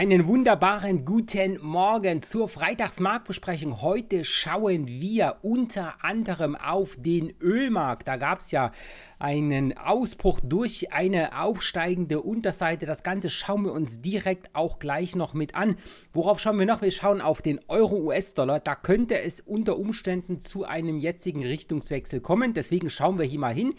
Einen wunderbaren guten Morgen zur Freitagsmarktbesprechung. Heute schauen wir unter anderem auf den Ölmarkt. Da gab es ja einen Ausbruch durch eine aufsteigende Unterseite. Das Ganze schauen wir uns direkt auch gleich noch mit an. Worauf schauen wir noch? Wir schauen auf den Euro-US-Dollar. Da könnte es unter Umständen zu einem jetzigen Richtungswechsel kommen. Deswegen schauen wir hier mal hin.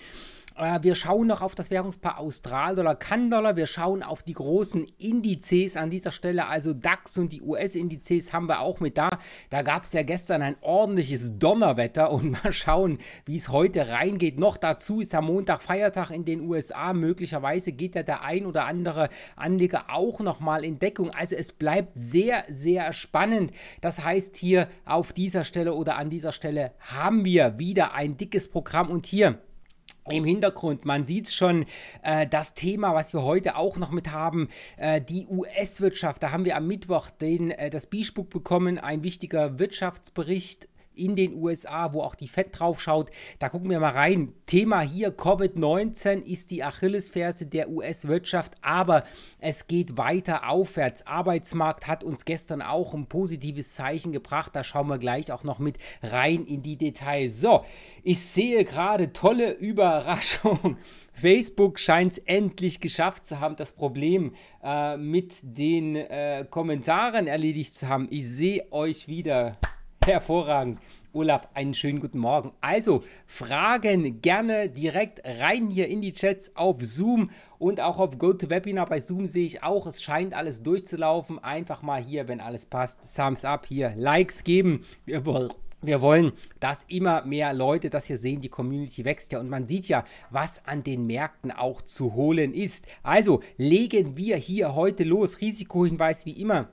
Ah, wir schauen noch auf das Währungspaar Australdollar, Kann-Dollar. Wir schauen auf die großen Indizes an dieser Stelle, also DAX und die US-Indizes haben wir auch mit da. Da gab es ja gestern ein ordentliches Donnerwetter und mal schauen, wie es heute reingeht. Noch dazu ist am Montag Feiertag in den USA. Möglicherweise geht ja der ein oder andere Anleger auch nochmal in Deckung. Also es bleibt sehr, sehr spannend. Das heißt hier auf dieser Stelle oder an dieser Stelle haben wir wieder ein dickes Programm und hier im Hintergrund. Man sieht es schon, äh, das Thema, was wir heute auch noch mit haben, äh, die US-Wirtschaft. Da haben wir am Mittwoch den, äh, das Biespuck bekommen, ein wichtiger Wirtschaftsbericht in den USA, wo auch die FED drauf schaut. Da gucken wir mal rein. Thema hier, Covid-19 ist die Achillesferse der US-Wirtschaft, aber es geht weiter aufwärts. Arbeitsmarkt hat uns gestern auch ein positives Zeichen gebracht. Da schauen wir gleich auch noch mit rein in die Details. So, ich sehe gerade tolle Überraschung. Facebook scheint es endlich geschafft zu haben, das Problem äh, mit den äh, Kommentaren erledigt zu haben. Ich sehe euch wieder hervorragend. Olaf, einen schönen guten Morgen. Also, Fragen gerne direkt rein hier in die Chats auf Zoom und auch auf GoToWebinar. Bei Zoom sehe ich auch, es scheint alles durchzulaufen. Einfach mal hier, wenn alles passt, Thumbs up hier, Likes geben. Wir wollen dass immer mehr Leute das hier sehen. Die Community wächst ja und man sieht ja, was an den Märkten auch zu holen ist. Also legen wir hier heute los. Risikohinweis wie immer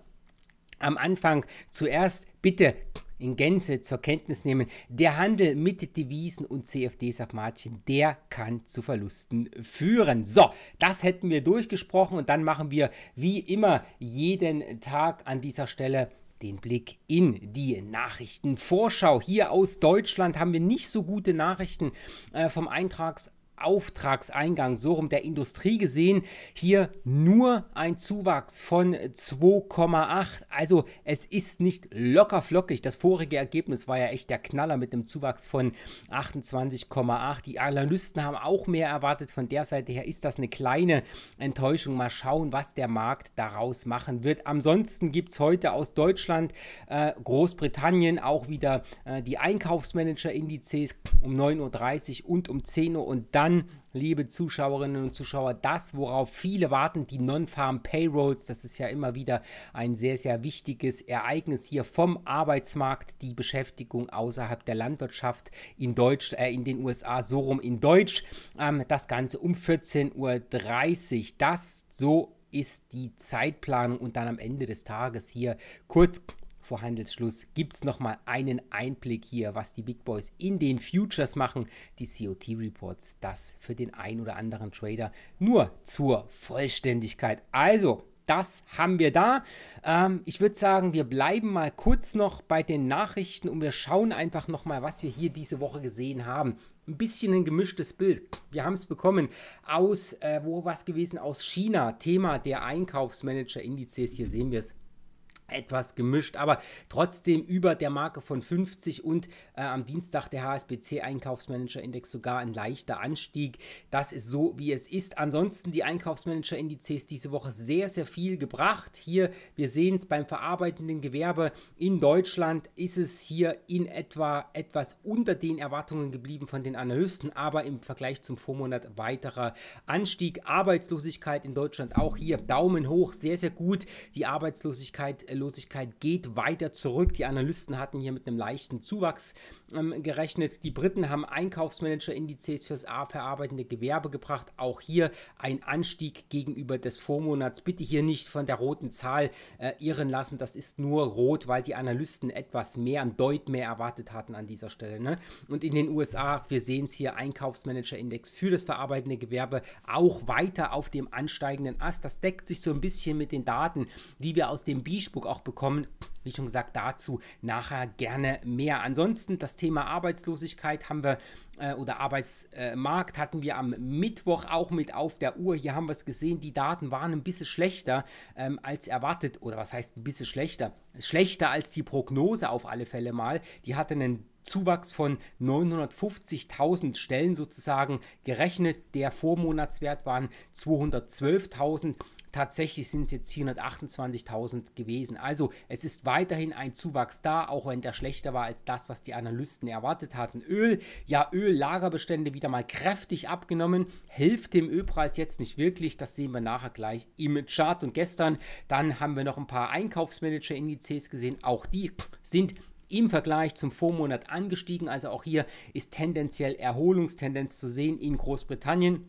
am Anfang. Zuerst bitte in Gänze zur Kenntnis nehmen. Der Handel mit Devisen und CFDs auf Margin, der kann zu Verlusten führen. So, das hätten wir durchgesprochen und dann machen wir wie immer jeden Tag an dieser Stelle den Blick in die Nachrichtenvorschau. Hier aus Deutschland haben wir nicht so gute Nachrichten äh, vom Eintrags Auftragseingang, so rum der Industrie gesehen, hier nur ein Zuwachs von 2,8. Also es ist nicht locker flockig. Das vorige Ergebnis war ja echt der Knaller mit einem Zuwachs von 28,8. Die Analysten haben auch mehr erwartet. Von der Seite her ist das eine kleine Enttäuschung. Mal schauen, was der Markt daraus machen wird. Ansonsten gibt es heute aus Deutschland, äh, Großbritannien auch wieder äh, die Einkaufsmanager-Indizes um 9.30 Uhr und um 10 Uhr und dann dann, liebe Zuschauerinnen und Zuschauer, das, worauf viele warten, die Non-Farm Payrolls. Das ist ja immer wieder ein sehr, sehr wichtiges Ereignis hier vom Arbeitsmarkt, die Beschäftigung außerhalb der Landwirtschaft in Deutsch, äh, in den USA, so rum in Deutsch. Ähm, das Ganze um 14.30 Uhr. Das so ist die Zeitplanung und dann am Ende des Tages hier kurz vor Handelsschluss gibt es nochmal einen Einblick hier, was die Big Boys in den Futures machen, die COT-Reports, das für den ein oder anderen Trader nur zur Vollständigkeit. Also, das haben wir da. Ähm, ich würde sagen, wir bleiben mal kurz noch bei den Nachrichten und wir schauen einfach nochmal, was wir hier diese Woche gesehen haben. Ein bisschen ein gemischtes Bild. Wir haben es bekommen aus, äh, wo war es gewesen? Aus China. Thema der Einkaufsmanager-Indizes. Hier sehen wir es etwas gemischt, aber trotzdem über der Marke von 50 und äh, am Dienstag der HSBC Einkaufsmanager-Index sogar ein leichter Anstieg. Das ist so, wie es ist. Ansonsten die Einkaufsmanager-Indizes diese Woche sehr, sehr viel gebracht. Hier, wir sehen es beim verarbeitenden Gewerbe in Deutschland, ist es hier in etwa etwas unter den Erwartungen geblieben von den Analysten, aber im Vergleich zum Vormonat weiterer Anstieg. Arbeitslosigkeit in Deutschland auch hier, Daumen hoch, sehr, sehr gut. Die Arbeitslosigkeit äh, Arbeitslosigkeit geht weiter zurück. Die Analysten hatten hier mit einem leichten Zuwachs ähm, gerechnet. Die Briten haben Einkaufsmanager-Indizes fürs verarbeitende Gewerbe gebracht. Auch hier ein Anstieg gegenüber des Vormonats. Bitte hier nicht von der roten Zahl äh, irren lassen. Das ist nur rot, weil die Analysten etwas mehr, ein Deut mehr erwartet hatten an dieser Stelle. Ne? Und in den USA, wir sehen es hier, Einkaufsmanager-Index für das verarbeitende Gewerbe auch weiter auf dem ansteigenden Ast. Das deckt sich so ein bisschen mit den Daten, die wir aus dem B-Spuk auch bekommen wie schon gesagt, dazu nachher gerne mehr. Ansonsten das Thema Arbeitslosigkeit haben wir äh, oder Arbeitsmarkt hatten wir am Mittwoch auch mit auf der Uhr. Hier haben wir es gesehen, die Daten waren ein bisschen schlechter ähm, als erwartet oder was heißt ein bisschen schlechter? Schlechter als die Prognose auf alle Fälle mal. Die hatte einen Zuwachs von 950.000 Stellen sozusagen gerechnet. Der Vormonatswert waren 212.000 Tatsächlich sind es jetzt 428.000 gewesen. Also es ist weiterhin ein Zuwachs da, auch wenn der schlechter war als das, was die Analysten erwartet hatten. Öl, ja, Öl-Lagerbestände wieder mal kräftig abgenommen, hilft dem Ölpreis jetzt nicht wirklich. Das sehen wir nachher gleich im Chart. Und gestern, dann haben wir noch ein paar Einkaufsmanager-Indizes gesehen. Auch die sind im Vergleich zum Vormonat angestiegen. Also auch hier ist tendenziell Erholungstendenz zu sehen in Großbritannien.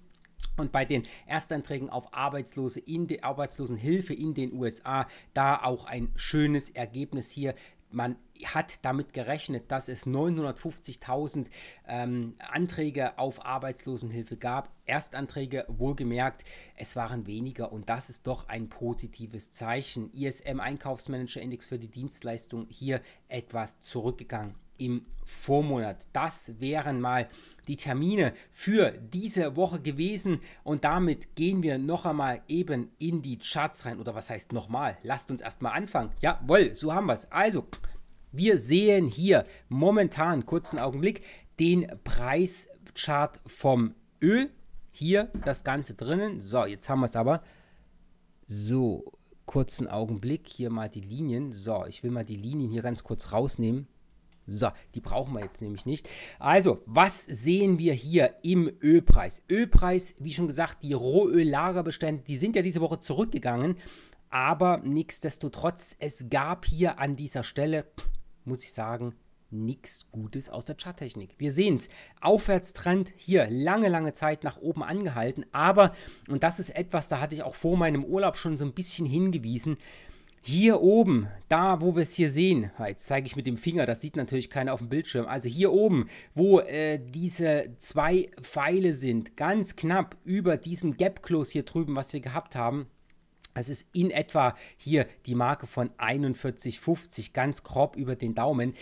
Und bei den Erstanträgen auf Arbeitslose in die Arbeitslosenhilfe in den USA, da auch ein schönes Ergebnis hier. Man hat damit gerechnet, dass es 950.000 ähm, Anträge auf Arbeitslosenhilfe gab. Erstanträge wohlgemerkt, es waren weniger und das ist doch ein positives Zeichen. ISM Einkaufsmanager Index für die Dienstleistung hier etwas zurückgegangen im Vormonat. Das wären mal die Termine für diese Woche gewesen und damit gehen wir noch einmal eben in die Charts rein oder was heißt nochmal? Lasst uns erstmal anfangen. Jawohl, so haben wir es. Also, wir sehen hier momentan, kurzen Augenblick, den Preischart vom Öl. Hier das Ganze drinnen. So, jetzt haben wir es aber. So, kurzen Augenblick. Hier mal die Linien. So, ich will mal die Linien hier ganz kurz rausnehmen. So, die brauchen wir jetzt nämlich nicht. Also, was sehen wir hier im Ölpreis? Ölpreis, wie schon gesagt, die Rohöllagerbestände, die sind ja diese Woche zurückgegangen, aber nichtsdestotrotz, es gab hier an dieser Stelle, muss ich sagen, nichts Gutes aus der Charttechnik. Wir sehen es. Aufwärtstrend hier lange, lange Zeit nach oben angehalten. Aber, und das ist etwas, da hatte ich auch vor meinem Urlaub schon so ein bisschen hingewiesen, hier oben, da wo wir es hier sehen, ah, jetzt zeige ich mit dem Finger, das sieht natürlich keiner auf dem Bildschirm, also hier oben, wo äh, diese zwei Pfeile sind, ganz knapp über diesem Gap-Close hier drüben, was wir gehabt haben, das ist in etwa hier die Marke von 41,50, ganz grob über den Daumen.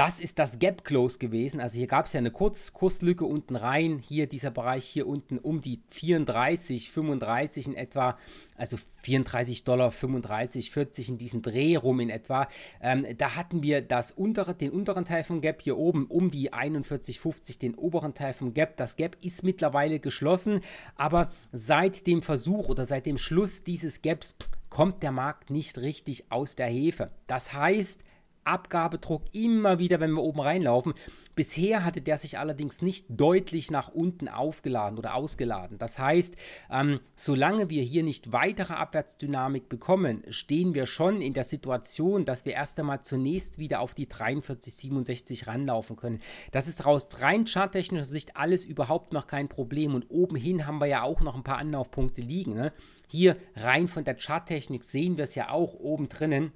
Das ist das Gap Close gewesen. Also hier gab es ja eine Kurz Kurslücke unten rein. Hier dieser Bereich hier unten um die 34, 35 in etwa. Also 34 Dollar, 35, 40 in diesem Dreh rum in etwa. Ähm, da hatten wir das untere, den unteren Teil vom Gap hier oben um die 41,50, den oberen Teil vom Gap. Das Gap ist mittlerweile geschlossen. Aber seit dem Versuch oder seit dem Schluss dieses Gaps kommt der Markt nicht richtig aus der Hefe. Das heißt, Abgabedruck immer wieder, wenn wir oben reinlaufen. Bisher hatte der sich allerdings nicht deutlich nach unten aufgeladen oder ausgeladen. Das heißt, ähm, solange wir hier nicht weitere Abwärtsdynamik bekommen, stehen wir schon in der Situation, dass wir erst einmal zunächst wieder auf die 43,67 ranlaufen können. Das ist aus rein charttechnischer Sicht alles überhaupt noch kein Problem. Und oben hin haben wir ja auch noch ein paar Anlaufpunkte liegen. Ne? Hier rein von der Charttechnik sehen wir es ja auch oben drinnen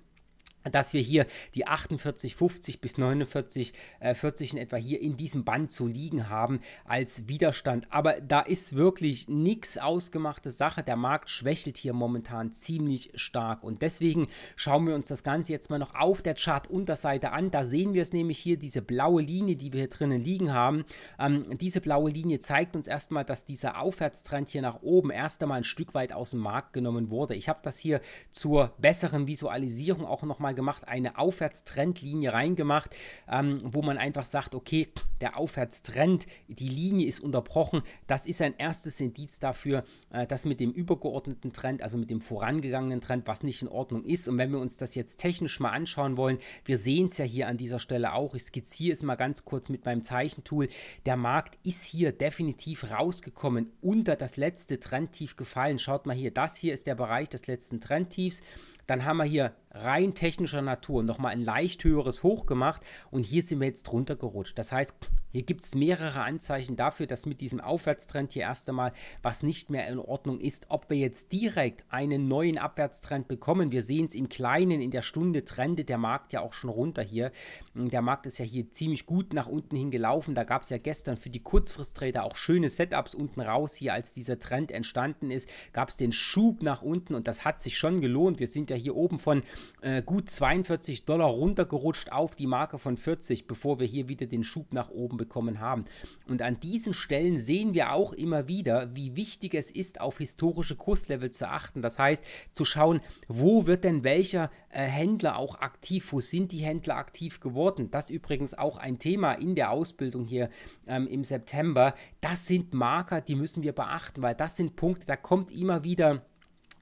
dass wir hier die 48, 50 bis 49, äh, 40 in etwa hier in diesem Band zu liegen haben als Widerstand. Aber da ist wirklich nichts ausgemachte Sache. Der Markt schwächelt hier momentan ziemlich stark und deswegen schauen wir uns das Ganze jetzt mal noch auf der Chart-Unterseite an. Da sehen wir es nämlich hier, diese blaue Linie, die wir hier drinnen liegen haben. Ähm, diese blaue Linie zeigt uns erstmal, dass dieser Aufwärtstrend hier nach oben erst einmal ein Stück weit aus dem Markt genommen wurde. Ich habe das hier zur besseren Visualisierung auch nochmal Mal gemacht, eine Aufwärtstrendlinie reingemacht, ähm, wo man einfach sagt, okay, der Aufwärtstrend, die Linie ist unterbrochen. Das ist ein erstes Indiz dafür, äh, dass mit dem übergeordneten Trend, also mit dem vorangegangenen Trend, was nicht in Ordnung ist. Und wenn wir uns das jetzt technisch mal anschauen wollen, wir sehen es ja hier an dieser Stelle auch. Ich skizziere es mal ganz kurz mit meinem Zeichentool. Der Markt ist hier definitiv rausgekommen, unter das letzte Trendtief gefallen. Schaut mal hier, das hier ist der Bereich des letzten Trendtiefs. Dann haben wir hier rein technischer Natur nochmal ein leicht höheres Hoch gemacht und hier sind wir jetzt drunter gerutscht. Das heißt, hier gibt es mehrere Anzeichen dafür, dass mit diesem Aufwärtstrend hier erst einmal was nicht mehr in Ordnung ist. Ob wir jetzt direkt einen neuen Abwärtstrend bekommen, wir sehen es im Kleinen, in der Stunde trendet der Markt ja auch schon runter hier. Der Markt ist ja hier ziemlich gut nach unten hin gelaufen. Da gab es ja gestern für die Kurzfristträder auch schöne Setups unten raus hier, als dieser Trend entstanden ist, gab es den Schub nach unten und das hat sich schon gelohnt. Wir sind ja ja hier oben von äh, gut 42 Dollar runtergerutscht auf die Marke von 40, bevor wir hier wieder den Schub nach oben bekommen haben. Und an diesen Stellen sehen wir auch immer wieder, wie wichtig es ist, auf historische Kurslevel zu achten. Das heißt, zu schauen, wo wird denn welcher äh, Händler auch aktiv, wo sind die Händler aktiv geworden. Das ist übrigens auch ein Thema in der Ausbildung hier ähm, im September. Das sind Marker, die müssen wir beachten, weil das sind Punkte, da kommt immer wieder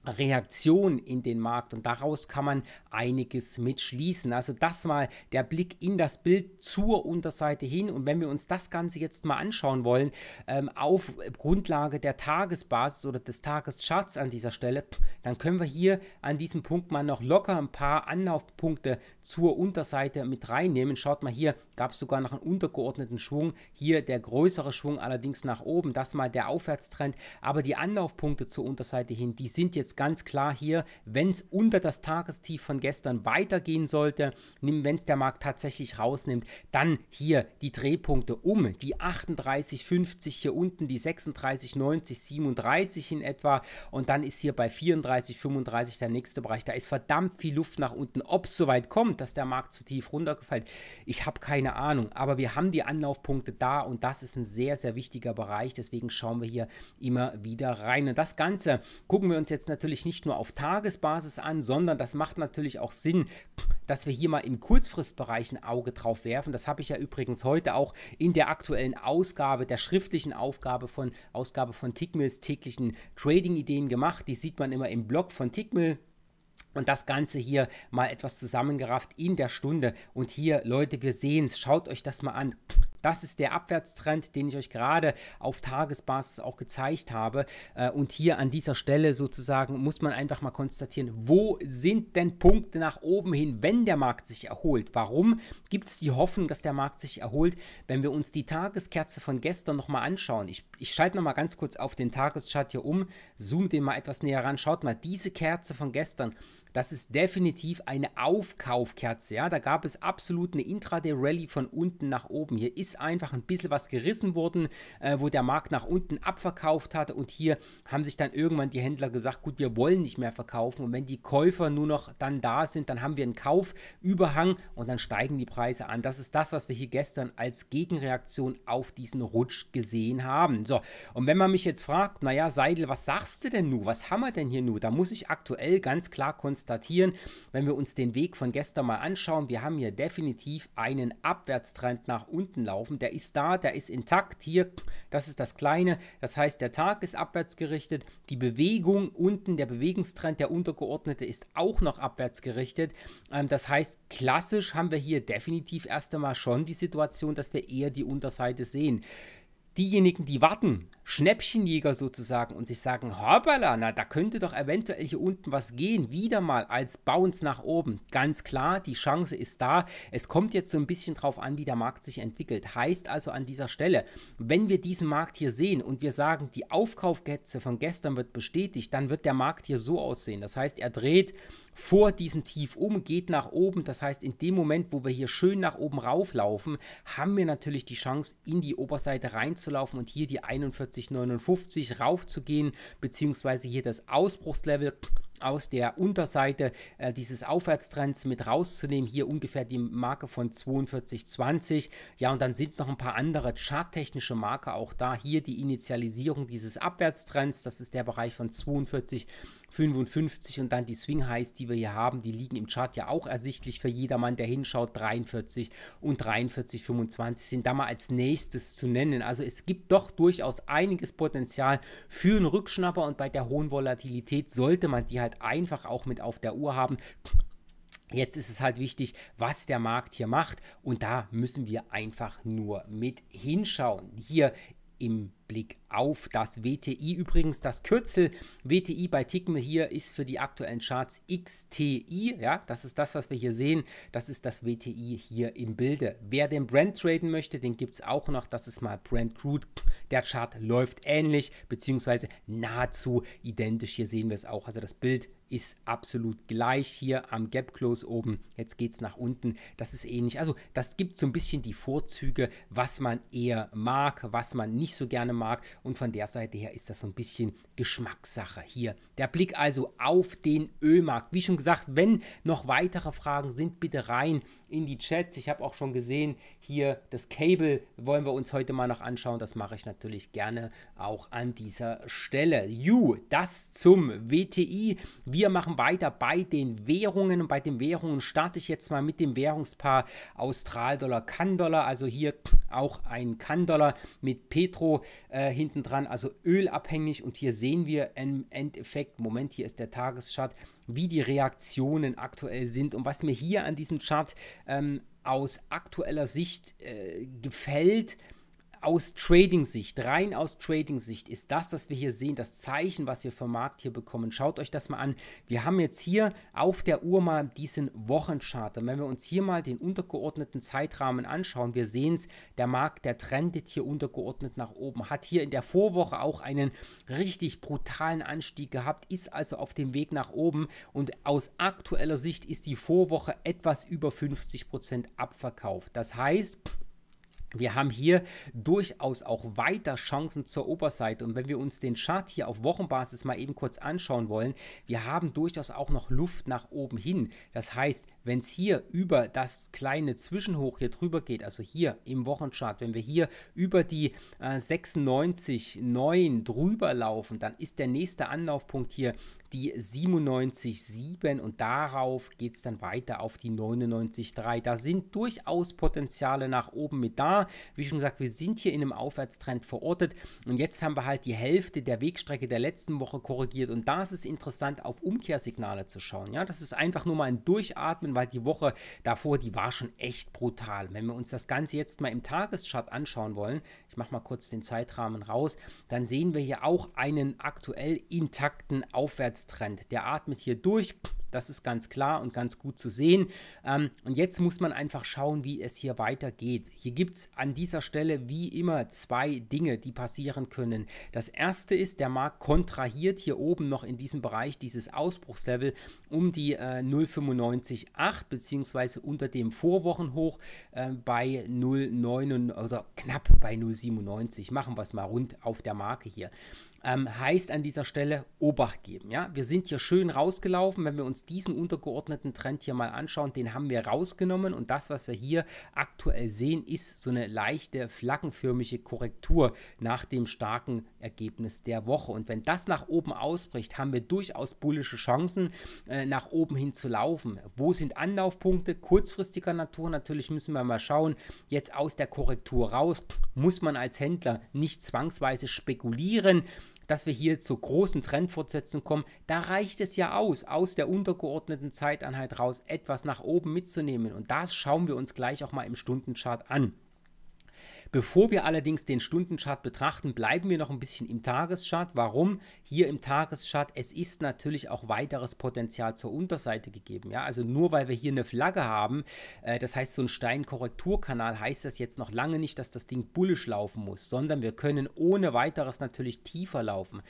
Reaktion in den Markt und daraus kann man einiges mitschließen. Also das mal der Blick in das Bild zur Unterseite hin und wenn wir uns das Ganze jetzt mal anschauen wollen, ähm, auf Grundlage der Tagesbasis oder des Tagescharts an dieser Stelle, dann können wir hier an diesem Punkt mal noch locker ein paar Anlaufpunkte zur Unterseite mit reinnehmen. Schaut mal hier, gab es sogar noch einen untergeordneten Schwung, hier der größere Schwung allerdings nach oben, das mal der Aufwärtstrend, aber die Anlaufpunkte zur Unterseite hin, die sind jetzt jetzt ganz klar hier, wenn es unter das Tagestief von gestern weitergehen sollte, wenn es der Markt tatsächlich rausnimmt, dann hier die Drehpunkte um die 38,50 hier unten, die 36,90, 37 in etwa und dann ist hier bei 34,35 der nächste Bereich. Da ist verdammt viel Luft nach unten. Ob es soweit kommt, dass der Markt zu tief runtergefällt, ich habe keine Ahnung, aber wir haben die Anlaufpunkte da und das ist ein sehr, sehr wichtiger Bereich. Deswegen schauen wir hier immer wieder rein. Und das Ganze gucken wir uns jetzt natürlich natürlich nicht nur auf Tagesbasis an, sondern das macht natürlich auch Sinn, dass wir hier mal im Kurzfristbereich ein Auge drauf werfen. Das habe ich ja übrigens heute auch in der aktuellen Ausgabe, der schriftlichen Aufgabe von Ausgabe von Tickmills täglichen Trading-Ideen gemacht. Die sieht man immer im Blog von Tickmill. Und das Ganze hier mal etwas zusammengerafft in der Stunde. Und hier, Leute, wir sehen es. Schaut euch das mal an. Das ist der Abwärtstrend, den ich euch gerade auf Tagesbasis auch gezeigt habe. Äh, und hier an dieser Stelle sozusagen muss man einfach mal konstatieren, wo sind denn Punkte nach oben hin, wenn der Markt sich erholt? Warum gibt es die Hoffnung, dass der Markt sich erholt? Wenn wir uns die Tageskerze von gestern nochmal anschauen, ich, ich schalte nochmal ganz kurz auf den Tageschart hier um, zoome den mal etwas näher ran, schaut mal, diese Kerze von gestern, das ist definitiv eine Aufkaufkerze. Ja? Da gab es absolut eine Intraday-Rally von unten nach oben. Hier ist einfach ein bisschen was gerissen worden, äh, wo der Markt nach unten abverkauft hat. Und hier haben sich dann irgendwann die Händler gesagt, gut, wir wollen nicht mehr verkaufen. Und wenn die Käufer nur noch dann da sind, dann haben wir einen Kaufüberhang und dann steigen die Preise an. Das ist das, was wir hier gestern als Gegenreaktion auf diesen Rutsch gesehen haben. So, und wenn man mich jetzt fragt, naja, Seidel, was sagst du denn nun? Was haben wir denn hier nun? Da muss ich aktuell ganz klar konzentrieren konstatieren, wenn wir uns den Weg von gestern mal anschauen, wir haben hier definitiv einen Abwärtstrend nach unten laufen. Der ist da, der ist intakt. Hier, das ist das Kleine. Das heißt, der Tag ist abwärts gerichtet. Die Bewegung unten, der Bewegungstrend, der untergeordnete, ist auch noch abwärts gerichtet. Ähm, das heißt, klassisch haben wir hier definitiv erst einmal schon die Situation, dass wir eher die Unterseite sehen diejenigen, die warten, Schnäppchenjäger sozusagen und sich sagen, hoppala, na, da könnte doch eventuell hier unten was gehen, wieder mal als Bounce nach oben. Ganz klar, die Chance ist da. Es kommt jetzt so ein bisschen drauf an, wie der Markt sich entwickelt. Heißt also an dieser Stelle, wenn wir diesen Markt hier sehen und wir sagen, die Aufkaufkette von gestern wird bestätigt, dann wird der Markt hier so aussehen. Das heißt, er dreht vor diesem Tief um, geht nach oben. Das heißt, in dem Moment, wo wir hier schön nach oben rauflaufen, haben wir natürlich die Chance, in die Oberseite reinzulaufen und hier die 41,59 raufzugehen, beziehungsweise hier das Ausbruchslevel aus der Unterseite äh, dieses Aufwärtstrends mit rauszunehmen. Hier ungefähr die Marke von 42,20. Ja, und dann sind noch ein paar andere charttechnische Marker auch da. Hier die Initialisierung dieses Abwärtstrends. Das ist der Bereich von 42,20. 55 und dann die Swing Highs, die wir hier haben, die liegen im Chart ja auch ersichtlich für jedermann, der hinschaut. 43 und 43,25 sind da mal als nächstes zu nennen. Also es gibt doch durchaus einiges Potenzial für einen Rückschnapper und bei der hohen Volatilität sollte man die halt einfach auch mit auf der Uhr haben. Jetzt ist es halt wichtig, was der Markt hier macht und da müssen wir einfach nur mit hinschauen. Hier im Ausblick auf das WTI. Übrigens, das Kürzel WTI bei Tickme hier ist für die aktuellen Charts XTI. Ja, das ist das, was wir hier sehen. Das ist das WTI hier im Bilde. Wer den Brand traden möchte, den gibt es auch noch. Das ist mal Brand Crude. Der Chart läuft ähnlich, beziehungsweise nahezu identisch. Hier sehen wir es auch. Also das Bild ist absolut gleich hier am Gap Close oben. Jetzt geht es nach unten. Das ist ähnlich. Also das gibt so ein bisschen die Vorzüge, was man eher mag, was man nicht so gerne mag mag. Und von der Seite her ist das so ein bisschen Geschmackssache hier der Blick also auf den Ölmarkt. Wie schon gesagt, wenn noch weitere Fragen sind, bitte rein in die Chats. Ich habe auch schon gesehen, hier das Cable wollen wir uns heute mal noch anschauen. Das mache ich natürlich gerne auch an dieser Stelle. You, das zum WTI. Wir machen weiter bei den Währungen und bei den Währungen starte ich jetzt mal mit dem Währungspaar Australdollar, Kann-Dollar. Also hier auch ein Kann-Dollar mit Petro äh, hinten dran, also ölabhängig. Und hier sehen wir im Endeffekt Moment. Hier ist der Tageschart, wie die Reaktionen aktuell sind und was mir hier an diesem Chart ähm, aus aktueller Sicht äh, gefällt aus Trading-Sicht, rein aus Trading-Sicht, ist das, was wir hier sehen, das Zeichen, was wir vom Markt hier bekommen. Schaut euch das mal an. Wir haben jetzt hier auf der Uhr mal diesen Wochenchart. Und wenn wir uns hier mal den untergeordneten Zeitrahmen anschauen, wir sehen es, der Markt, der trendet hier untergeordnet nach oben, hat hier in der Vorwoche auch einen richtig brutalen Anstieg gehabt, ist also auf dem Weg nach oben. Und aus aktueller Sicht ist die Vorwoche etwas über 50% abverkauft. Das heißt, wir haben hier durchaus auch weiter Chancen zur Oberseite. Und wenn wir uns den Chart hier auf Wochenbasis mal eben kurz anschauen wollen, wir haben durchaus auch noch Luft nach oben hin. Das heißt, wenn es hier über das kleine Zwischenhoch hier drüber geht, also hier im Wochenchart, wenn wir hier über die äh, 96,9 drüber laufen, dann ist der nächste Anlaufpunkt hier die 97,7 und darauf geht es dann weiter auf die 99,3. Da sind durchaus Potenziale nach oben mit da. Wie schon gesagt, wir sind hier in einem Aufwärtstrend verortet und jetzt haben wir halt die Hälfte der Wegstrecke der letzten Woche korrigiert und da ist es interessant, auf Umkehrsignale zu schauen. Ja, das ist einfach nur mal ein Durchatmen, weil die Woche davor, die war schon echt brutal. Wenn wir uns das Ganze jetzt mal im Tageschart anschauen wollen, ich mache mal kurz den Zeitrahmen raus, dann sehen wir hier auch einen aktuell intakten Aufwärtstrend Abwärtstrend. Der atmet hier durch. Das ist ganz klar und ganz gut zu sehen. Ähm, und jetzt muss man einfach schauen, wie es hier weitergeht. Hier gibt es an dieser Stelle wie immer zwei Dinge, die passieren können. Das erste ist, der Markt kontrahiert hier oben noch in diesem Bereich dieses Ausbruchslevel um die äh, 0,958 bzw. unter dem Vorwochenhoch äh, bei 0,9 oder knapp bei 0,97. Machen wir es mal rund auf der Marke hier ähm, heißt an dieser Stelle Obacht geben. Ja? Wir sind hier schön rausgelaufen. Wenn wir uns diesen untergeordneten Trend hier mal anschauen, den haben wir rausgenommen und das, was wir hier aktuell sehen, ist so eine leichte flaggenförmige Korrektur nach dem starken Ergebnis der Woche. Und wenn das nach oben ausbricht, haben wir durchaus bullische Chancen, äh, nach oben hin zu laufen. Wo sind Anlaufpunkte? Kurzfristiger Natur natürlich müssen wir mal schauen. Jetzt aus der Korrektur raus muss man als Händler nicht zwangsweise spekulieren dass wir hier zur großen Trendfortsetzung kommen, da reicht es ja aus, aus der untergeordneten Zeiteinheit raus etwas nach oben mitzunehmen. Und das schauen wir uns gleich auch mal im Stundenchart an. Bevor wir allerdings den Stundenchart betrachten, bleiben wir noch ein bisschen im Tageschart. Warum? Hier im Tageschart, es ist natürlich auch weiteres Potenzial zur Unterseite gegeben. Ja? Also nur weil wir hier eine Flagge haben, äh, das heißt so ein Steinkorrekturkanal, heißt das jetzt noch lange nicht, dass das Ding bullisch laufen muss, sondern wir können ohne weiteres natürlich tiefer laufen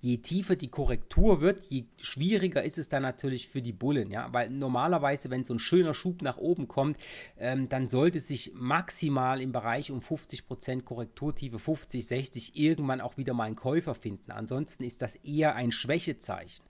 je tiefer die Korrektur wird, je schwieriger ist es dann natürlich für die Bullen. Ja? Weil normalerweise, wenn so ein schöner Schub nach oben kommt, ähm, dann sollte sich maximal im Bereich um 50% Korrekturtiefe 50, 60 irgendwann auch wieder mal ein Käufer finden. Ansonsten ist das eher ein Schwächezeichen.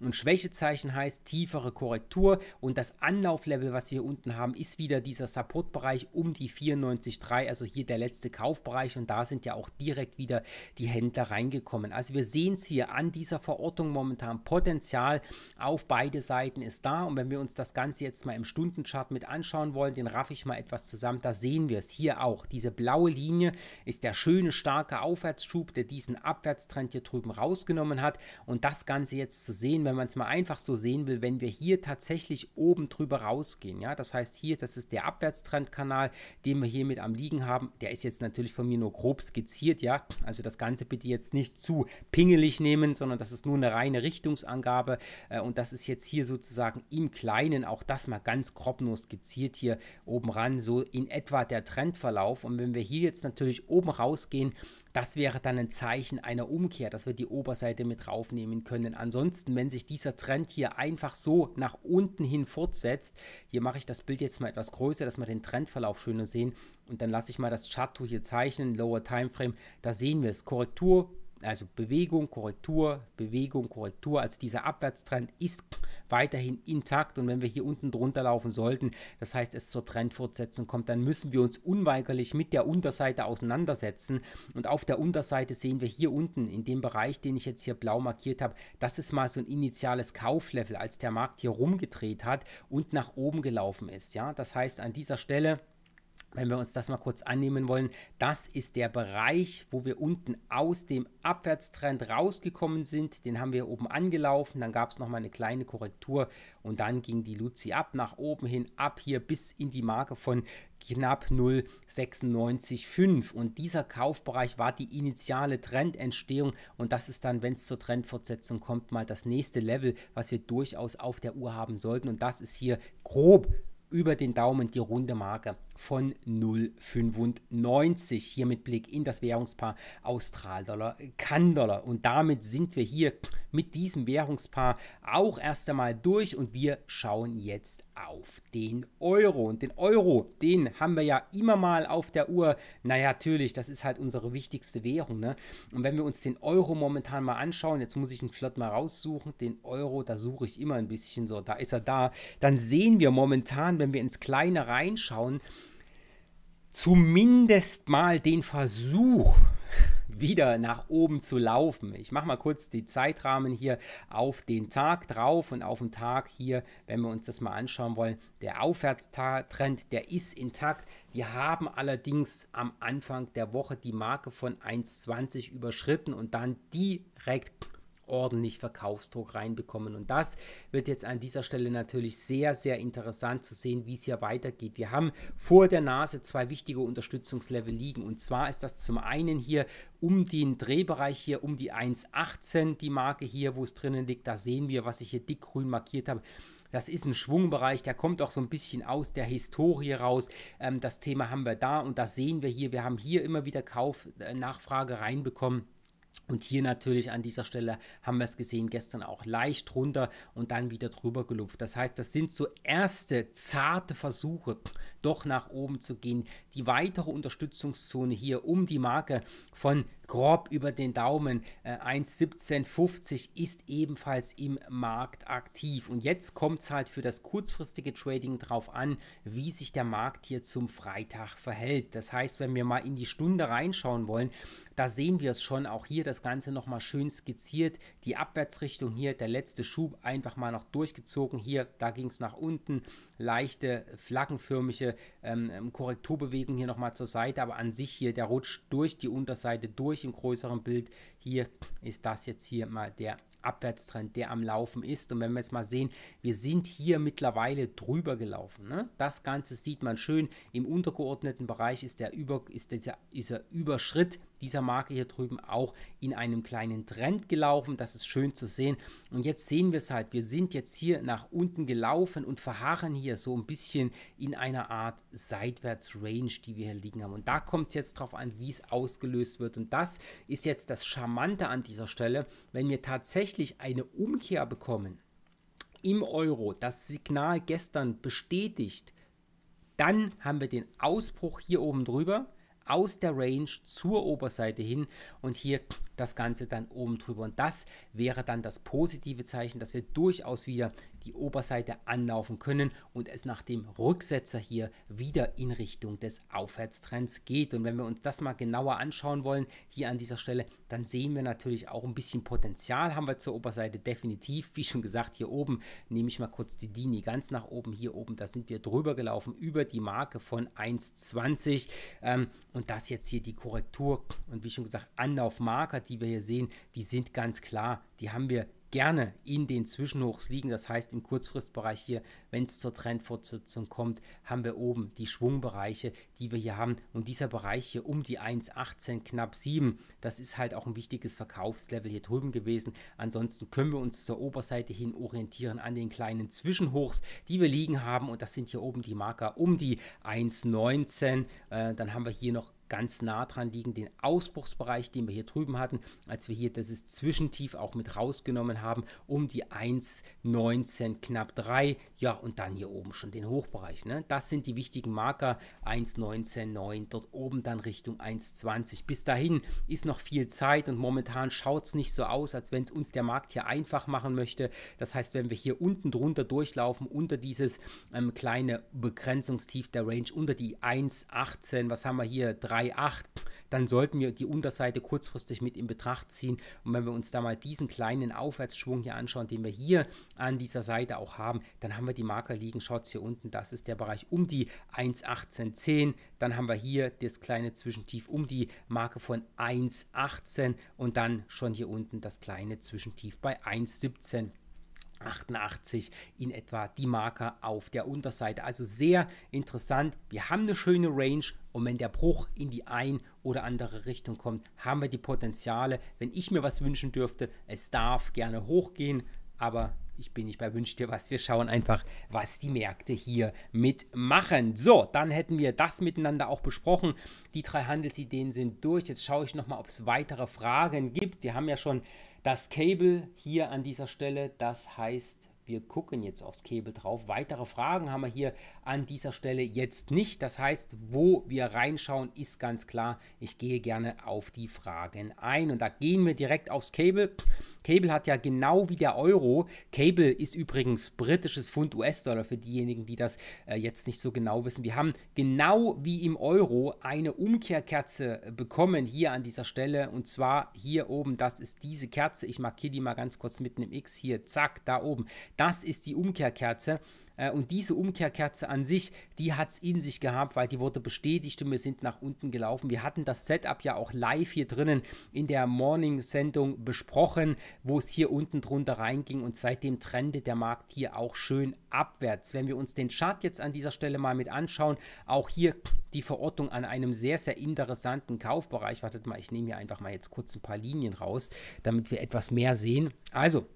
Und Schwächezeichen heißt tiefere Korrektur und das Anlauflevel, was wir unten haben, ist wieder dieser Supportbereich um die 94,3, also hier der letzte Kaufbereich und da sind ja auch direkt wieder die Händler reingekommen. Also wir sehen es hier hier an dieser Verortung momentan Potenzial auf beide Seiten ist da. Und wenn wir uns das Ganze jetzt mal im Stundenchart mit anschauen wollen, den raff ich mal etwas zusammen, da sehen wir es hier auch. Diese blaue Linie ist der schöne starke Aufwärtsschub, der diesen Abwärtstrend hier drüben rausgenommen hat. Und das Ganze jetzt zu sehen, wenn man es mal einfach so sehen will, wenn wir hier tatsächlich oben drüber rausgehen, ja, das heißt hier, das ist der Abwärtstrendkanal, den wir hier mit am Liegen haben. Der ist jetzt natürlich von mir nur grob skizziert, ja, also das Ganze bitte jetzt nicht zu pingelig nehmen, sondern das ist nur eine reine Richtungsangabe äh, und das ist jetzt hier sozusagen im Kleinen auch das mal ganz grob nur skizziert hier oben ran, so in etwa der Trendverlauf und wenn wir hier jetzt natürlich oben rausgehen, das wäre dann ein Zeichen einer Umkehr, dass wir die Oberseite mit raufnehmen können. Ansonsten, wenn sich dieser Trend hier einfach so nach unten hin fortsetzt, hier mache ich das Bild jetzt mal etwas größer, dass wir den Trendverlauf schöner sehen und dann lasse ich mal das Chart hier zeichnen, Lower Timeframe, da sehen wir es, Korrektur also Bewegung, Korrektur, Bewegung, Korrektur. Also dieser Abwärtstrend ist weiterhin intakt. Und wenn wir hier unten drunter laufen sollten, das heißt, es zur Trendfortsetzung kommt, dann müssen wir uns unweigerlich mit der Unterseite auseinandersetzen. Und auf der Unterseite sehen wir hier unten in dem Bereich, den ich jetzt hier blau markiert habe, das ist mal so ein initiales Kauflevel, als der Markt hier rumgedreht hat und nach oben gelaufen ist. Ja, das heißt, an dieser Stelle wenn wir uns das mal kurz annehmen wollen, das ist der Bereich, wo wir unten aus dem Abwärtstrend rausgekommen sind. Den haben wir oben angelaufen, dann gab es nochmal eine kleine Korrektur und dann ging die Luzi ab, nach oben hin, ab hier bis in die Marke von knapp 0,96,5. Und dieser Kaufbereich war die initiale Trendentstehung und das ist dann, wenn es zur Trendfortsetzung kommt, mal das nächste Level, was wir durchaus auf der Uhr haben sollten. Und das ist hier grob über den Daumen die runde Marke von 0,95. Hier mit Blick in das Währungspaar Austral-Dollar, Kandollar. Und damit sind wir hier mit diesem Währungspaar auch erst einmal durch und wir schauen jetzt auf den Euro. Und den Euro, den haben wir ja immer mal auf der Uhr. Naja, natürlich, das ist halt unsere wichtigste Währung. Ne? Und wenn wir uns den Euro momentan mal anschauen, jetzt muss ich ihn flott mal raussuchen, den Euro, da suche ich immer ein bisschen so, da ist er da, dann sehen wir momentan, wenn wir ins Kleine reinschauen, zumindest mal den Versuch wieder nach oben zu laufen. Ich mache mal kurz die Zeitrahmen hier auf den Tag drauf und auf den Tag hier, wenn wir uns das mal anschauen wollen. Der Aufwärtstrend, der ist intakt. Wir haben allerdings am Anfang der Woche die Marke von 1,20 überschritten und dann direkt ordentlich Verkaufsdruck reinbekommen. Und das wird jetzt an dieser Stelle natürlich sehr, sehr interessant zu sehen, wie es hier weitergeht. Wir haben vor der Nase zwei wichtige Unterstützungslevel liegen. Und zwar ist das zum einen hier um den Drehbereich hier, um die 1,18, die Marke hier, wo es drinnen liegt. Da sehen wir, was ich hier dick grün markiert habe. Das ist ein Schwungbereich, der kommt auch so ein bisschen aus der Historie raus. Ähm, das Thema haben wir da und das sehen wir hier. Wir haben hier immer wieder Kaufnachfrage äh, reinbekommen. Und hier natürlich an dieser Stelle haben wir es gesehen, gestern auch leicht runter und dann wieder drüber gelupft. Das heißt, das sind so erste zarte Versuche, doch nach oben zu gehen. Die weitere Unterstützungszone hier um die Marke von grob über den Daumen äh, 1,1750 ist ebenfalls im Markt aktiv. Und jetzt kommt es halt für das kurzfristige Trading drauf an, wie sich der Markt hier zum Freitag verhält. Das heißt, wenn wir mal in die Stunde reinschauen wollen, da sehen wir es schon auch hier, dass das Ganze nochmal schön skizziert. Die Abwärtsrichtung hier, der letzte Schub, einfach mal noch durchgezogen. Hier, da ging es nach unten. Leichte, flaggenförmige ähm, ähm Korrekturbewegung hier nochmal zur Seite. Aber an sich hier, der Rutsch durch die Unterseite, durch im größeren Bild. Hier ist das jetzt hier mal der Abwärtstrend, der am Laufen ist. Und wenn wir jetzt mal sehen, wir sind hier mittlerweile drüber gelaufen. Ne? Das Ganze sieht man schön. Im untergeordneten Bereich ist, der Über, ist dieser, dieser Überschritt dieser Marke hier drüben auch in einem kleinen Trend gelaufen. Das ist schön zu sehen. Und jetzt sehen wir es halt. Wir sind jetzt hier nach unten gelaufen und verharren hier so ein bisschen in einer Art Seitwärts-Range, die wir hier liegen haben. Und da kommt es jetzt darauf an, wie es ausgelöst wird. Und das ist jetzt das Charmante an dieser Stelle, wenn wir tatsächlich eine Umkehr bekommen im Euro, das Signal gestern bestätigt, dann haben wir den Ausbruch hier oben drüber aus der Range zur Oberseite hin und hier das Ganze dann oben drüber. Und das wäre dann das positive Zeichen, dass wir durchaus wieder die Oberseite anlaufen können und es nach dem Rücksetzer hier wieder in Richtung des Aufwärtstrends geht. Und wenn wir uns das mal genauer anschauen wollen, hier an dieser Stelle, dann sehen wir natürlich auch ein bisschen Potenzial haben wir zur Oberseite definitiv. Wie schon gesagt, hier oben nehme ich mal kurz die Dini ganz nach oben. Hier oben, da sind wir drüber gelaufen über die Marke von 1,20 ähm, und das jetzt hier die Korrektur und wie schon gesagt Anlaufmarker, die wir hier sehen, die sind ganz klar. Die haben wir gerne in den Zwischenhochs liegen. Das heißt, im Kurzfristbereich hier, wenn es zur Trendfortsetzung kommt, haben wir oben die Schwungbereiche, die wir hier haben. Und dieser Bereich hier um die 1,18, knapp 7, das ist halt auch ein wichtiges Verkaufslevel hier drüben gewesen. Ansonsten können wir uns zur Oberseite hin orientieren an den kleinen Zwischenhochs, die wir liegen haben. Und das sind hier oben die Marker um die 1,19. Äh, dann haben wir hier noch ganz nah dran liegen, den Ausbruchsbereich, den wir hier drüben hatten, als wir hier dieses Zwischentief auch mit rausgenommen haben, um die 1,19 knapp 3. Ja, und dann hier oben schon den Hochbereich. Ne? Das sind die wichtigen Marker 1,19,9, dort oben dann Richtung 1,20. Bis dahin ist noch viel Zeit und momentan schaut es nicht so aus, als wenn es uns der Markt hier einfach machen möchte. Das heißt, wenn wir hier unten drunter durchlaufen, unter dieses ähm, kleine Begrenzungstief der Range, unter die 1,18, was haben wir hier? 3 bei 8, dann sollten wir die Unterseite kurzfristig mit in Betracht ziehen. Und wenn wir uns da mal diesen kleinen Aufwärtsschwung hier anschauen, den wir hier an dieser Seite auch haben, dann haben wir die Marker liegen. Schaut hier unten, das ist der Bereich um die 1,1810. Dann haben wir hier das kleine Zwischentief um die Marke von 1,18 und dann schon hier unten das kleine Zwischentief bei 1,17. 88 in etwa die Marker auf der Unterseite. Also sehr interessant. Wir haben eine schöne Range und wenn der Bruch in die ein oder andere Richtung kommt, haben wir die Potenziale. Wenn ich mir was wünschen dürfte, es darf gerne hochgehen, aber ich bin nicht bei Wünsch dir was. Wir schauen einfach, was die Märkte hier mitmachen. So, dann hätten wir das miteinander auch besprochen. Die drei Handelsideen sind durch. Jetzt schaue ich nochmal, ob es weitere Fragen gibt. Wir haben ja schon das Cable hier an dieser Stelle, das heißt, wir gucken jetzt aufs Cable drauf. Weitere Fragen haben wir hier an dieser Stelle jetzt nicht. Das heißt, wo wir reinschauen, ist ganz klar. Ich gehe gerne auf die Fragen ein und da gehen wir direkt aufs Cable. Cable hat ja genau wie der Euro, Cable ist übrigens britisches Pfund US-Dollar für diejenigen, die das äh, jetzt nicht so genau wissen. Wir haben genau wie im Euro eine Umkehrkerze äh, bekommen hier an dieser Stelle und zwar hier oben, das ist diese Kerze. Ich markiere die mal ganz kurz mitten im X hier, zack, da oben. Das ist die Umkehrkerze. Äh, und diese Umkehrkerze an sich, die hat es in sich gehabt, weil die wurde bestätigt und wir sind nach unten gelaufen. Wir hatten das Setup ja auch live hier drinnen in der Morning-Sendung besprochen, wo es hier unten drunter reinging und seitdem trendet der Markt hier auch schön abwärts. Wenn wir uns den Chart jetzt an dieser Stelle mal mit anschauen, auch hier die Verortung an einem sehr, sehr interessanten Kaufbereich. Wartet mal, ich nehme hier einfach mal jetzt kurz ein paar Linien raus, damit wir etwas mehr sehen. Also,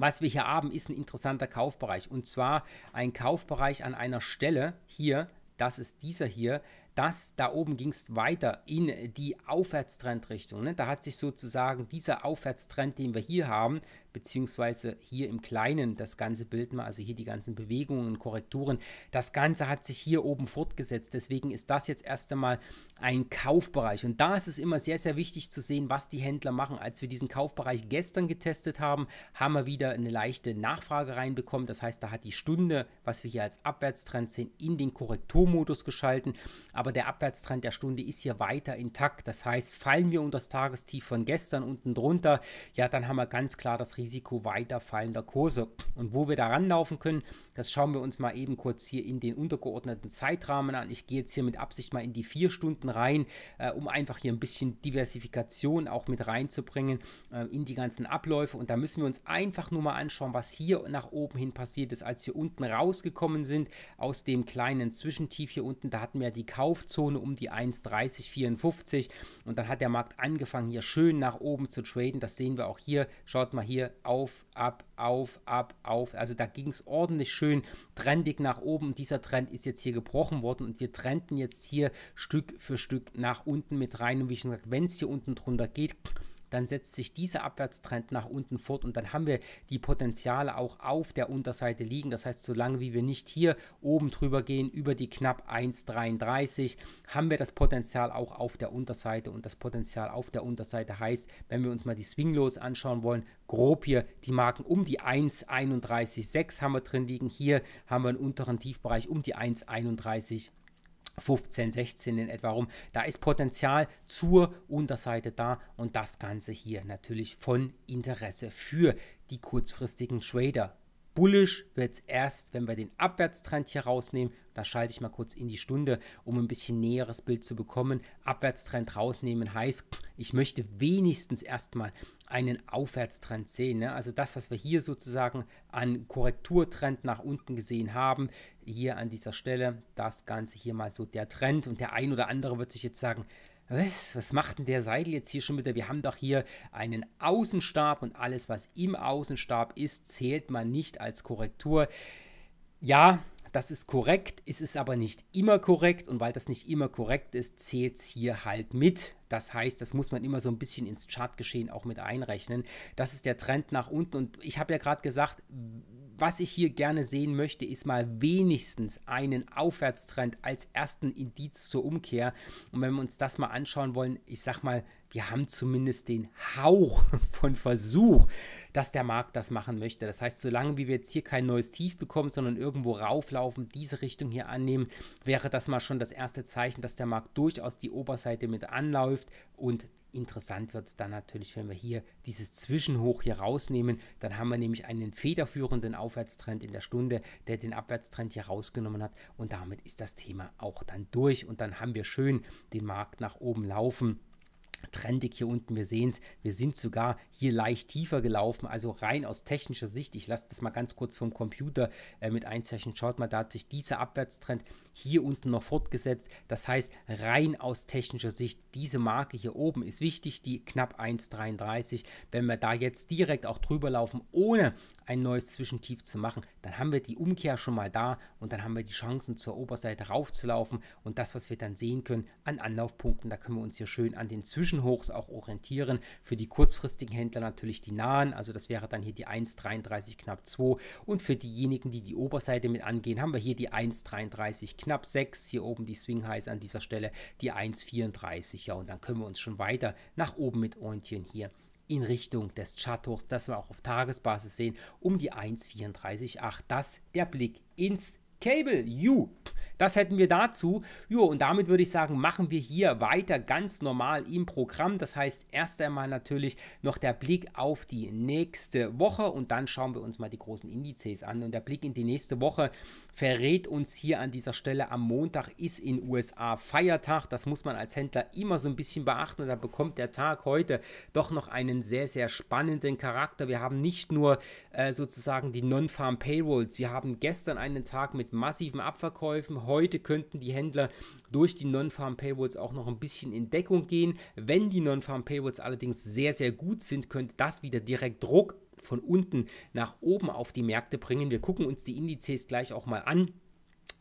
was wir hier haben, ist ein interessanter Kaufbereich. Und zwar ein Kaufbereich an einer Stelle hier, das ist dieser hier, das da oben ging es weiter in die Aufwärtstrendrichtung. Ne? Da hat sich sozusagen dieser Aufwärtstrend, den wir hier haben, beziehungsweise hier im Kleinen das ganze Bild mal, also hier die ganzen Bewegungen, und Korrekturen, das Ganze hat sich hier oben fortgesetzt. Deswegen ist das jetzt erst einmal ein Kaufbereich. Und da ist es immer sehr, sehr wichtig zu sehen, was die Händler machen. Als wir diesen Kaufbereich gestern getestet haben, haben wir wieder eine leichte Nachfrage reinbekommen. Das heißt, da hat die Stunde, was wir hier als Abwärtstrend sehen, in den Korrekturmodus geschalten. Aber der Abwärtstrend der Stunde ist hier weiter intakt. Das heißt, fallen wir unter das Tagestief von gestern unten drunter, ja, dann haben wir ganz klar das Risiko weiter fallender Kurse. Und wo wir da ranlaufen können, das schauen wir uns mal eben kurz hier in den untergeordneten Zeitrahmen an. Ich gehe jetzt hier mit Absicht mal in die vier Stunden rein, äh, um einfach hier ein bisschen Diversifikation auch mit reinzubringen äh, in die ganzen Abläufe. Und da müssen wir uns einfach nur mal anschauen, was hier nach oben hin passiert ist, als wir unten rausgekommen sind aus dem kleinen Zwischentief hier unten. Da hatten wir ja die Kaufzone um die 1,3054 und dann hat der Markt angefangen hier schön nach oben zu traden. Das sehen wir auch hier. Schaut mal hier auf, ab, auf, ab, auf. Also da ging es ordentlich schön trendig nach oben. dieser Trend ist jetzt hier gebrochen worden und wir trennten jetzt hier Stück für Stück nach unten mit rein. Und wie schon gesagt, wenn es hier unten drunter geht, dann setzt sich dieser Abwärtstrend nach unten fort und dann haben wir die Potenziale auch auf der Unterseite liegen. Das heißt, solange wie wir nicht hier oben drüber gehen, über die knapp 1,33, haben wir das Potenzial auch auf der Unterseite und das Potenzial auf der Unterseite heißt, wenn wir uns mal die Swinglos anschauen wollen, grob hier die Marken um die 1,31,6 haben wir drin liegen. Hier haben wir einen unteren Tiefbereich um die 1,31,6. 15, 16 in etwa rum. Da ist Potenzial zur Unterseite da und das Ganze hier natürlich von Interesse für die kurzfristigen Trader Bullish wird es erst, wenn wir den Abwärtstrend hier rausnehmen. Da schalte ich mal kurz in die Stunde, um ein bisschen näheres Bild zu bekommen. Abwärtstrend rausnehmen heißt, ich möchte wenigstens erstmal einen Aufwärtstrend sehen. Ne? Also das, was wir hier sozusagen an Korrekturtrend nach unten gesehen haben, hier an dieser Stelle, das Ganze hier mal so der Trend. Und der ein oder andere wird sich jetzt sagen, was, was macht denn der Seidel jetzt hier schon wieder? Wir haben doch hier einen Außenstab und alles, was im Außenstab ist, zählt man nicht als Korrektur. Ja, das ist korrekt, es ist aber nicht immer korrekt und weil das nicht immer korrekt ist, zählt es hier halt mit. Das heißt, das muss man immer so ein bisschen ins Chartgeschehen auch mit einrechnen. Das ist der Trend nach unten und ich habe ja gerade gesagt, was ich hier gerne sehen möchte, ist mal wenigstens einen Aufwärtstrend als ersten Indiz zur Umkehr. Und wenn wir uns das mal anschauen wollen, ich sag mal, wir haben zumindest den Hauch von Versuch, dass der Markt das machen möchte. Das heißt, solange wir jetzt hier kein neues Tief bekommen, sondern irgendwo rauflaufen, diese Richtung hier annehmen, wäre das mal schon das erste Zeichen, dass der Markt durchaus die Oberseite mit anläuft und Interessant wird es dann natürlich, wenn wir hier dieses Zwischenhoch hier rausnehmen. Dann haben wir nämlich einen federführenden Aufwärtstrend in der Stunde, der den Abwärtstrend hier rausgenommen hat. Und damit ist das Thema auch dann durch. Und dann haben wir schön den Markt nach oben laufen trendig hier unten. Wir sehen es, wir sind sogar hier leicht tiefer gelaufen. Also rein aus technischer Sicht, ich lasse das mal ganz kurz vom Computer äh, mit einzeichnen. Schaut mal, da hat sich dieser Abwärtstrend hier unten noch fortgesetzt. Das heißt, rein aus technischer Sicht, diese Marke hier oben ist wichtig, die knapp 1,33. Wenn wir da jetzt direkt auch drüber laufen, ohne ein neues Zwischentief zu machen, dann haben wir die Umkehr schon mal da und dann haben wir die Chancen zur Oberseite raufzulaufen und das, was wir dann sehen können an Anlaufpunkten, da können wir uns hier schön an den Zwischenhochs auch orientieren. Für die kurzfristigen Händler natürlich die nahen, also das wäre dann hier die 1,33 knapp 2 und für diejenigen, die die Oberseite mit angehen, haben wir hier die 1,33 knapp knapp 6, hier oben die Swing Highs an dieser Stelle, die 1,34. Ja, und dann können wir uns schon weiter nach oben mit Orientieren hier in Richtung des Charthochs, das wir auch auf Tagesbasis sehen, um die 1,34,8. Das der Blick ins Cable you. Das hätten wir dazu. Jo, und damit würde ich sagen, machen wir hier weiter ganz normal im Programm. Das heißt, erst einmal natürlich noch der Blick auf die nächste Woche und dann schauen wir uns mal die großen Indizes an. Und der Blick in die nächste Woche verrät uns hier an dieser Stelle, am Montag ist in USA Feiertag. Das muss man als Händler immer so ein bisschen beachten und da bekommt der Tag heute doch noch einen sehr, sehr spannenden Charakter. Wir haben nicht nur äh, sozusagen die Non-Farm Payrolls, wir haben gestern einen Tag mit mit massiven Abverkäufen. Heute könnten die Händler durch die Non-Farm-Paywalls auch noch ein bisschen in Deckung gehen. Wenn die Non-Farm-Paywalls allerdings sehr, sehr gut sind, könnte das wieder direkt Druck von unten nach oben auf die Märkte bringen. Wir gucken uns die Indizes gleich auch mal an.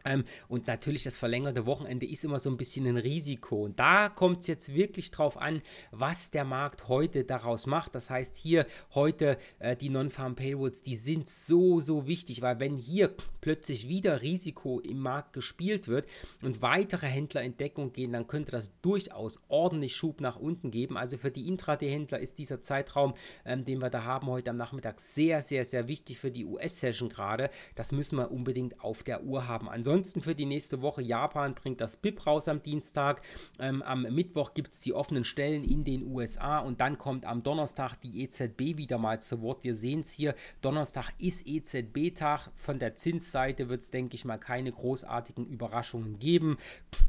Ähm, und natürlich das verlängerte Wochenende ist immer so ein bisschen ein Risiko. Und da kommt es jetzt wirklich drauf an, was der Markt heute daraus macht. Das heißt, hier heute äh, die Non-Farm Payrolls, die sind so, so wichtig, weil wenn hier plötzlich wieder Risiko im Markt gespielt wird und weitere Händler in Deckung gehen, dann könnte das durchaus ordentlich Schub nach unten geben. Also für die Intraday-Händler ist dieser Zeitraum, ähm, den wir da haben heute am Nachmittag, sehr, sehr, sehr wichtig für die US-Session gerade. Das müssen wir unbedingt auf der Uhr haben. Ansonsten Ansonsten für die nächste Woche Japan bringt das BIP raus am Dienstag. Ähm, am Mittwoch gibt es die offenen Stellen in den USA und dann kommt am Donnerstag die EZB wieder mal zu Wort. Wir sehen es hier, Donnerstag ist EZB-Tag. Von der Zinsseite wird es, denke ich mal, keine großartigen Überraschungen geben.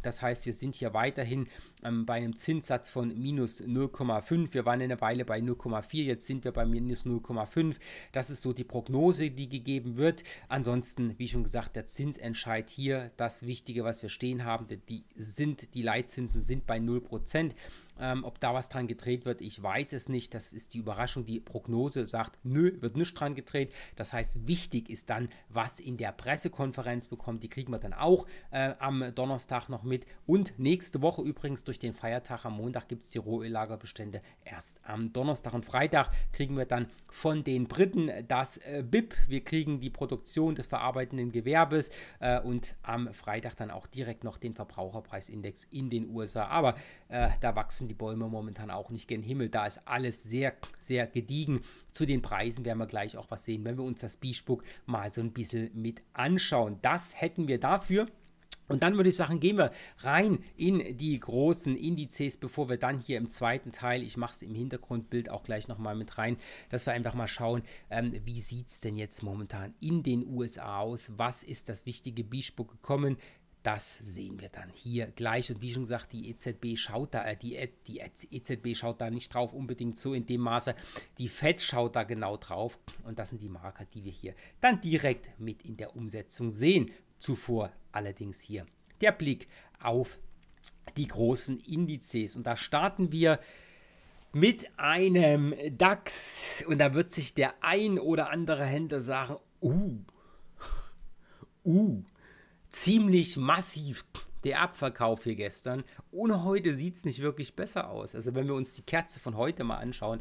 Das heißt, wir sind hier weiterhin ähm, bei einem Zinssatz von minus 0,5. Wir waren eine Weile bei 0,4, jetzt sind wir bei minus 0,5. Das ist so die Prognose, die gegeben wird. Ansonsten, wie schon gesagt, der Zinsentscheid halt hier das Wichtige, was wir stehen haben, die sind, die Leitzinsen sind bei 0%. Ähm, ob da was dran gedreht wird, ich weiß es nicht. Das ist die Überraschung. Die Prognose sagt, nö, wird nicht dran gedreht. Das heißt, wichtig ist dann, was in der Pressekonferenz bekommt. Die kriegen wir dann auch äh, am Donnerstag noch mit. Und nächste Woche übrigens durch den Feiertag am Montag gibt es die Rohöllagerbestände erst am Donnerstag und Freitag kriegen wir dann von den Briten das äh, BIP. Wir kriegen die Produktion des verarbeitenden Gewerbes äh, und am Freitag dann auch direkt noch den Verbraucherpreisindex in den USA. Aber äh, da wachsen die Bäume momentan auch nicht gen Himmel. Da ist alles sehr, sehr gediegen. Zu den Preisen werden wir gleich auch was sehen, wenn wir uns das Biespuck mal so ein bisschen mit anschauen. Das hätten wir dafür. Und dann würde ich sagen, gehen wir rein in die großen Indizes, bevor wir dann hier im zweiten Teil, ich mache es im Hintergrundbild auch gleich nochmal mit rein, dass wir einfach mal schauen, ähm, wie sieht es denn jetzt momentan in den USA aus? Was ist das wichtige Biespuck gekommen? Das sehen wir dann hier gleich. Und wie schon gesagt, die EZB schaut da, äh, die, e, die EZB e schaut da nicht drauf unbedingt so in dem Maße. Die FED schaut da genau drauf. Und das sind die Marker, die wir hier dann direkt mit in der Umsetzung sehen. Zuvor allerdings hier der Blick auf die großen Indizes. Und da starten wir mit einem DAX. Und da wird sich der ein oder andere Händler sagen, uh, uh, ziemlich massiv der Abverkauf hier gestern. Ohne heute sieht es nicht wirklich besser aus. Also wenn wir uns die Kerze von heute mal anschauen,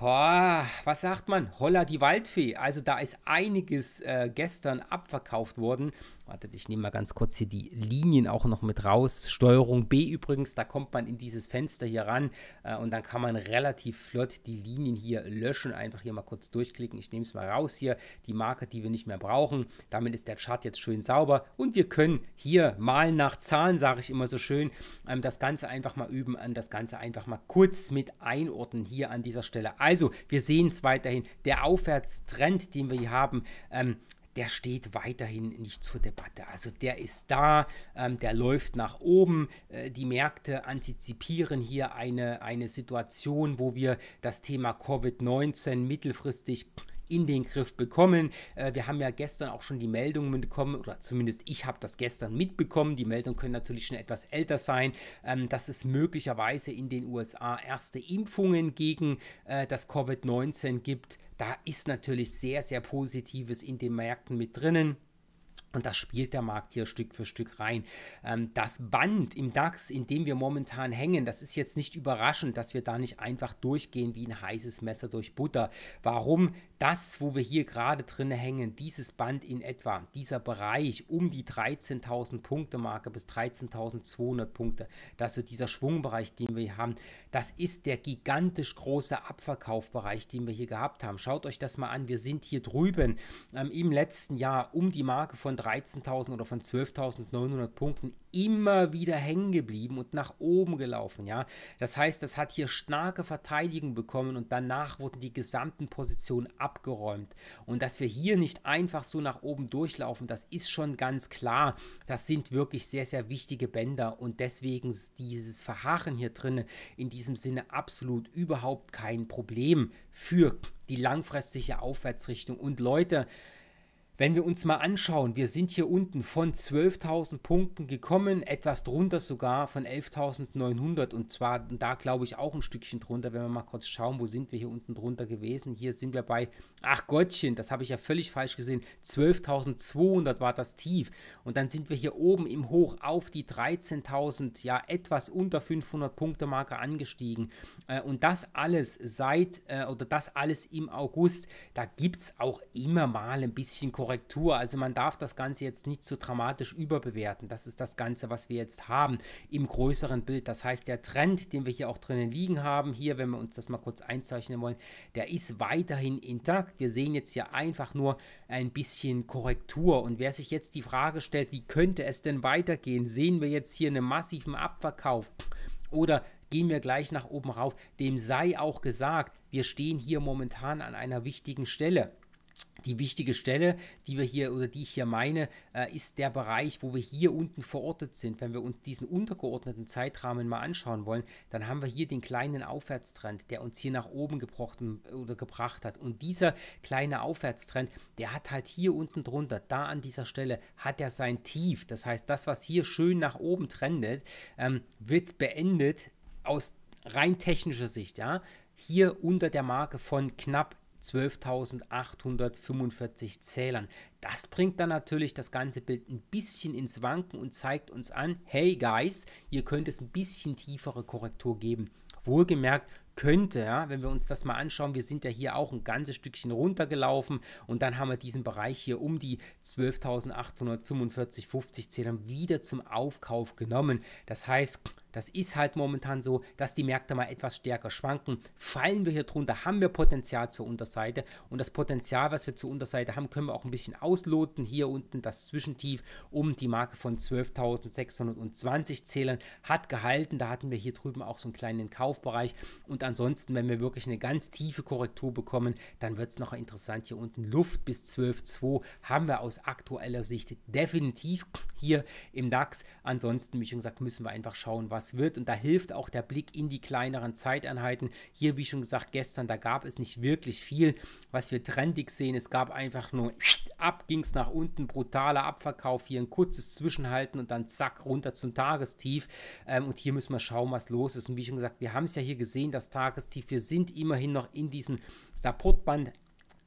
oh, was sagt man? Holla die Waldfee. Also da ist einiges äh, gestern abverkauft worden. Wartet, ich nehme mal ganz kurz hier die Linien auch noch mit raus. Steuerung B übrigens, da kommt man in dieses Fenster hier ran äh, und dann kann man relativ flott die Linien hier löschen. Einfach hier mal kurz durchklicken. Ich nehme es mal raus hier, die Marke, die wir nicht mehr brauchen. Damit ist der Chart jetzt schön sauber und wir können hier mal nach Zahlen, sage ich immer so schön, ähm, das Ganze einfach mal üben, ähm, das Ganze einfach mal kurz mit einordnen hier an dieser Stelle. Also, wir sehen es weiterhin. Der Aufwärtstrend, den wir hier haben, ähm, der steht weiterhin nicht zur Debatte. Also der ist da, ähm, der läuft nach oben. Äh, die Märkte antizipieren hier eine, eine Situation, wo wir das Thema Covid-19 mittelfristig in den Griff bekommen. Äh, wir haben ja gestern auch schon die Meldungen bekommen, oder zumindest ich habe das gestern mitbekommen. Die Meldungen können natürlich schon etwas älter sein, ähm, dass es möglicherweise in den USA erste Impfungen gegen äh, das Covid-19 gibt. Da ist natürlich sehr, sehr Positives in den Märkten mit drinnen. Und das spielt der Markt hier Stück für Stück rein. Ähm, das Band im DAX, in dem wir momentan hängen, das ist jetzt nicht überraschend, dass wir da nicht einfach durchgehen wie ein heißes Messer durch Butter. Warum? das, wo wir hier gerade drin hängen, dieses Band in etwa, dieser Bereich um die 13.000 Punkte Marke bis 13.200 Punkte, das ist dieser Schwungbereich, den wir hier haben, das ist der gigantisch große Abverkaufbereich, den wir hier gehabt haben. Schaut euch das mal an, wir sind hier drüben ähm, im letzten Jahr um die Marke von 13.000 oder von 12.900 Punkten immer wieder hängen geblieben und nach oben gelaufen, ja. Das heißt, das hat hier starke Verteidigung bekommen und danach wurden die gesamten Positionen abgeräumt. Und dass wir hier nicht einfach so nach oben durchlaufen, das ist schon ganz klar. Das sind wirklich sehr, sehr wichtige Bänder und deswegen ist dieses Verharren hier drin in diesem Sinne absolut überhaupt kein Problem für die langfristige Aufwärtsrichtung. Und Leute, wenn wir uns mal anschauen, wir sind hier unten von 12.000 Punkten gekommen, etwas drunter sogar von 11.900 und zwar da glaube ich auch ein Stückchen drunter, wenn wir mal kurz schauen, wo sind wir hier unten drunter gewesen. Hier sind wir bei, ach Gottchen, das habe ich ja völlig falsch gesehen, 12.200 war das Tief und dann sind wir hier oben im Hoch auf die 13.000, ja etwas unter 500 Punkte Marke angestiegen äh, und das alles seit äh, oder das alles im August, da gibt es auch immer mal ein bisschen Korrektur Korrektur. Also man darf das Ganze jetzt nicht zu so dramatisch überbewerten. Das ist das Ganze, was wir jetzt haben im größeren Bild. Das heißt, der Trend, den wir hier auch drinnen liegen haben, hier, wenn wir uns das mal kurz einzeichnen wollen, der ist weiterhin intakt. Wir sehen jetzt hier einfach nur ein bisschen Korrektur. Und wer sich jetzt die Frage stellt, wie könnte es denn weitergehen? Sehen wir jetzt hier einen massiven Abverkauf? Oder gehen wir gleich nach oben rauf. Dem sei auch gesagt, wir stehen hier momentan an einer wichtigen Stelle. Die wichtige Stelle, die wir hier oder die ich hier meine, äh, ist der Bereich, wo wir hier unten verortet sind. Wenn wir uns diesen untergeordneten Zeitrahmen mal anschauen wollen, dann haben wir hier den kleinen Aufwärtstrend, der uns hier nach oben gebracht, oder gebracht hat. Und dieser kleine Aufwärtstrend, der hat halt hier unten drunter, da an dieser Stelle, hat er sein Tief. Das heißt, das, was hier schön nach oben trendet, ähm, wird beendet aus rein technischer Sicht, ja, hier unter der Marke von knapp 12.845 Zählern. Das bringt dann natürlich das ganze Bild ein bisschen ins Wanken und zeigt uns an, hey Guys, ihr könnt es ein bisschen tiefere Korrektur geben. Wohlgemerkt könnte, ja, wenn wir uns das mal anschauen, wir sind ja hier auch ein ganzes Stückchen runtergelaufen und dann haben wir diesen Bereich hier um die 12.845, 50 Zählern wieder zum Aufkauf genommen. Das heißt, das ist halt momentan so, dass die Märkte mal etwas stärker schwanken. Fallen wir hier drunter, haben wir Potenzial zur Unterseite. Und das Potenzial, was wir zur Unterseite haben, können wir auch ein bisschen ausloten. Hier unten das Zwischentief um die Marke von 12.620 Zählern hat gehalten. Da hatten wir hier drüben auch so einen kleinen Kaufbereich. Und ansonsten, wenn wir wirklich eine ganz tiefe Korrektur bekommen, dann wird es noch interessant. Hier unten Luft bis 12.2 haben wir aus aktueller Sicht definitiv hier im DAX. Ansonsten, wie schon gesagt, müssen wir einfach schauen, was was wird. Und da hilft auch der Blick in die kleineren Zeiteinheiten. Hier, wie schon gesagt, gestern, da gab es nicht wirklich viel, was wir trendig sehen. Es gab einfach nur ab ging es nach unten, brutaler Abverkauf, hier ein kurzes Zwischenhalten und dann zack runter zum Tagestief. Ähm, und hier müssen wir schauen, was los ist. Und wie schon gesagt, wir haben es ja hier gesehen, das Tagestief. Wir sind immerhin noch in diesem Supportband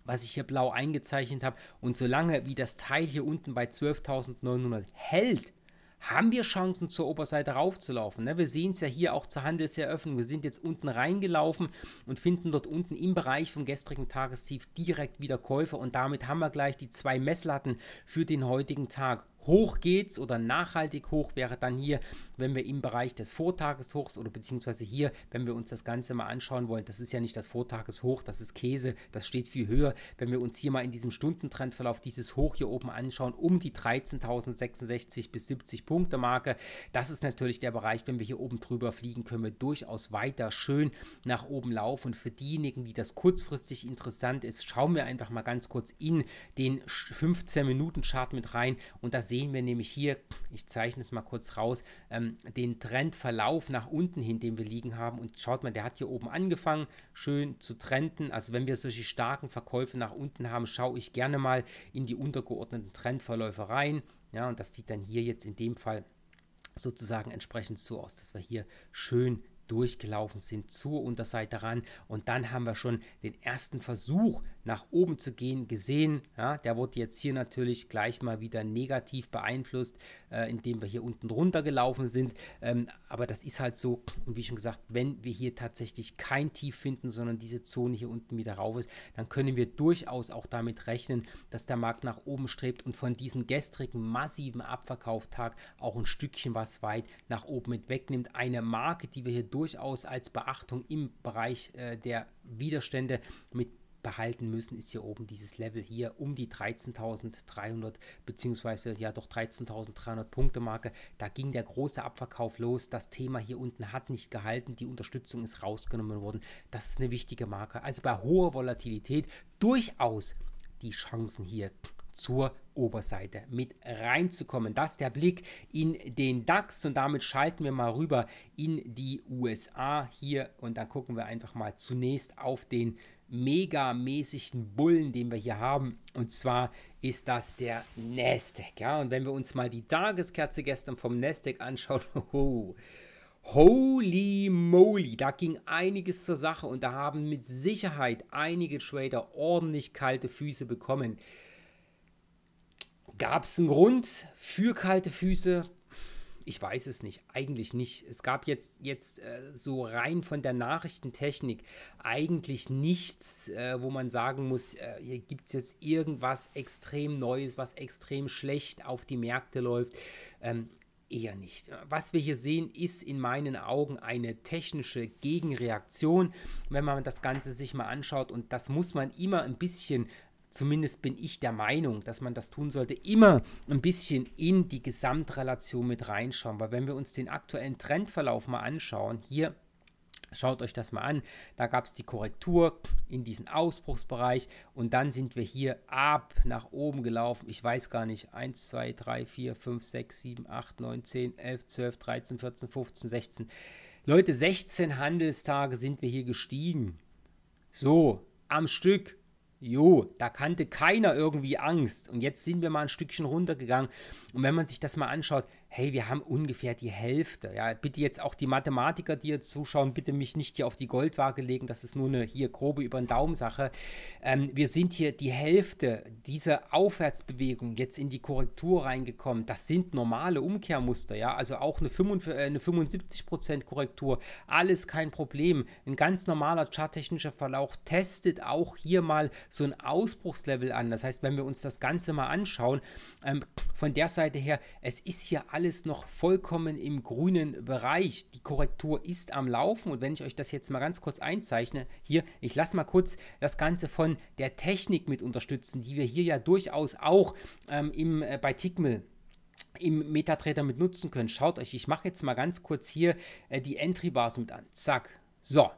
was ich hier blau eingezeichnet habe. Und solange wie das Teil hier unten bei 12.900 hält, haben wir Chancen zur Oberseite raufzulaufen. Ne? Wir sehen es ja hier auch zur Handelseröffnung. Wir sind jetzt unten reingelaufen und finden dort unten im Bereich vom gestrigen Tagestief direkt wieder Käufer und damit haben wir gleich die zwei Messlatten für den heutigen Tag hoch geht's oder nachhaltig hoch wäre dann hier, wenn wir im Bereich des Vortageshochs oder beziehungsweise hier, wenn wir uns das Ganze mal anschauen wollen, das ist ja nicht das Vortageshoch, das ist Käse, das steht viel höher. Wenn wir uns hier mal in diesem Stundentrendverlauf dieses Hoch hier oben anschauen, um die 13.066 bis 70 Punkte Marke, das ist natürlich der Bereich, wenn wir hier oben drüber fliegen, können wir durchaus weiter schön nach oben laufen. Und für diejenigen, die das kurzfristig interessant ist, schauen wir einfach mal ganz kurz in den 15-Minuten-Chart mit rein und da sehen sehen wir nämlich hier, ich zeichne es mal kurz raus, ähm, den Trendverlauf nach unten hin, den wir liegen haben. Und schaut mal, der hat hier oben angefangen, schön zu trenden. Also wenn wir solche starken Verkäufe nach unten haben, schaue ich gerne mal in die untergeordneten Trendverläufe rein. Ja, und das sieht dann hier jetzt in dem Fall sozusagen entsprechend so aus, dass wir hier schön durchgelaufen sind zur Unterseite ran und dann haben wir schon den ersten Versuch nach oben zu gehen gesehen. Ja, der wurde jetzt hier natürlich gleich mal wieder negativ beeinflusst, äh, indem wir hier unten runter gelaufen sind. Ähm, aber das ist halt so. Und wie schon gesagt, wenn wir hier tatsächlich kein Tief finden, sondern diese Zone hier unten wieder rauf ist, dann können wir durchaus auch damit rechnen, dass der Markt nach oben strebt und von diesem gestrigen massiven Abverkauftag auch ein Stückchen was weit nach oben mit wegnimmt. Eine Marke, die wir hier durchaus als Beachtung im Bereich äh, der Widerstände mit behalten müssen, ist hier oben dieses Level hier um die 13.300 beziehungsweise ja doch 13.300 Punkte Marke. Da ging der große Abverkauf los. Das Thema hier unten hat nicht gehalten. Die Unterstützung ist rausgenommen worden. Das ist eine wichtige Marke. Also bei hoher Volatilität durchaus die Chancen hier zur Oberseite mit reinzukommen. Das ist der Blick in den DAX und damit schalten wir mal rüber in die USA hier und da gucken wir einfach mal zunächst auf den megamäßigen Bullen, den wir hier haben. Und zwar ist das der Nasdaq. Ja? Und wenn wir uns mal die Tageskerze gestern vom Nasdaq anschauen, oh, holy moly, da ging einiges zur Sache und da haben mit Sicherheit einige Trader ordentlich kalte Füße bekommen. Gab es einen Grund für kalte Füße? Ich weiß es nicht, eigentlich nicht. Es gab jetzt, jetzt äh, so rein von der Nachrichtentechnik eigentlich nichts, äh, wo man sagen muss, äh, hier gibt es jetzt irgendwas extrem Neues, was extrem schlecht auf die Märkte läuft. Ähm, eher nicht. Was wir hier sehen, ist in meinen Augen eine technische Gegenreaktion, wenn man das Ganze sich mal anschaut. Und das muss man immer ein bisschen zumindest bin ich der Meinung, dass man das tun sollte, immer ein bisschen in die Gesamtrelation mit reinschauen. Weil wenn wir uns den aktuellen Trendverlauf mal anschauen, hier Schaut euch das mal an. Da gab es die Korrektur in diesen Ausbruchsbereich und dann sind wir hier ab nach oben gelaufen. Ich weiß gar nicht. 1, 2, 3, 4, 5, 6, 7, 8, 9, 10, 11, 12, 13, 14, 15, 16. Leute, 16 Handelstage sind wir hier gestiegen. So, am Stück. Jo, da kannte keiner irgendwie Angst. Und jetzt sind wir mal ein Stückchen runtergegangen. Und wenn man sich das mal anschaut, hey, wir haben ungefähr die Hälfte. Ja, bitte jetzt auch die Mathematiker, die jetzt zuschauen, bitte mich nicht hier auf die Goldwaage legen. Das ist nur eine hier grobe über den Daumen Sache. Ähm, wir sind hier die Hälfte dieser Aufwärtsbewegung jetzt in die Korrektur reingekommen. Das sind normale Umkehrmuster. Ja, also auch eine, 45, äh, eine 75% Korrektur. Alles kein Problem. Ein ganz normaler charttechnischer Verlauf testet auch hier mal so ein Ausbruchslevel an. Das heißt, wenn wir uns das Ganze mal anschauen, ähm, von der Seite her, es ist hier alles alles noch vollkommen im grünen Bereich. Die Korrektur ist am Laufen und wenn ich euch das jetzt mal ganz kurz einzeichne, hier, ich lasse mal kurz das Ganze von der Technik mit unterstützen, die wir hier ja durchaus auch ähm, im, äh, bei Tickmill im Metatrader mit nutzen können. Schaut euch, ich mache jetzt mal ganz kurz hier äh, die Entry Bars mit an. Zack. So,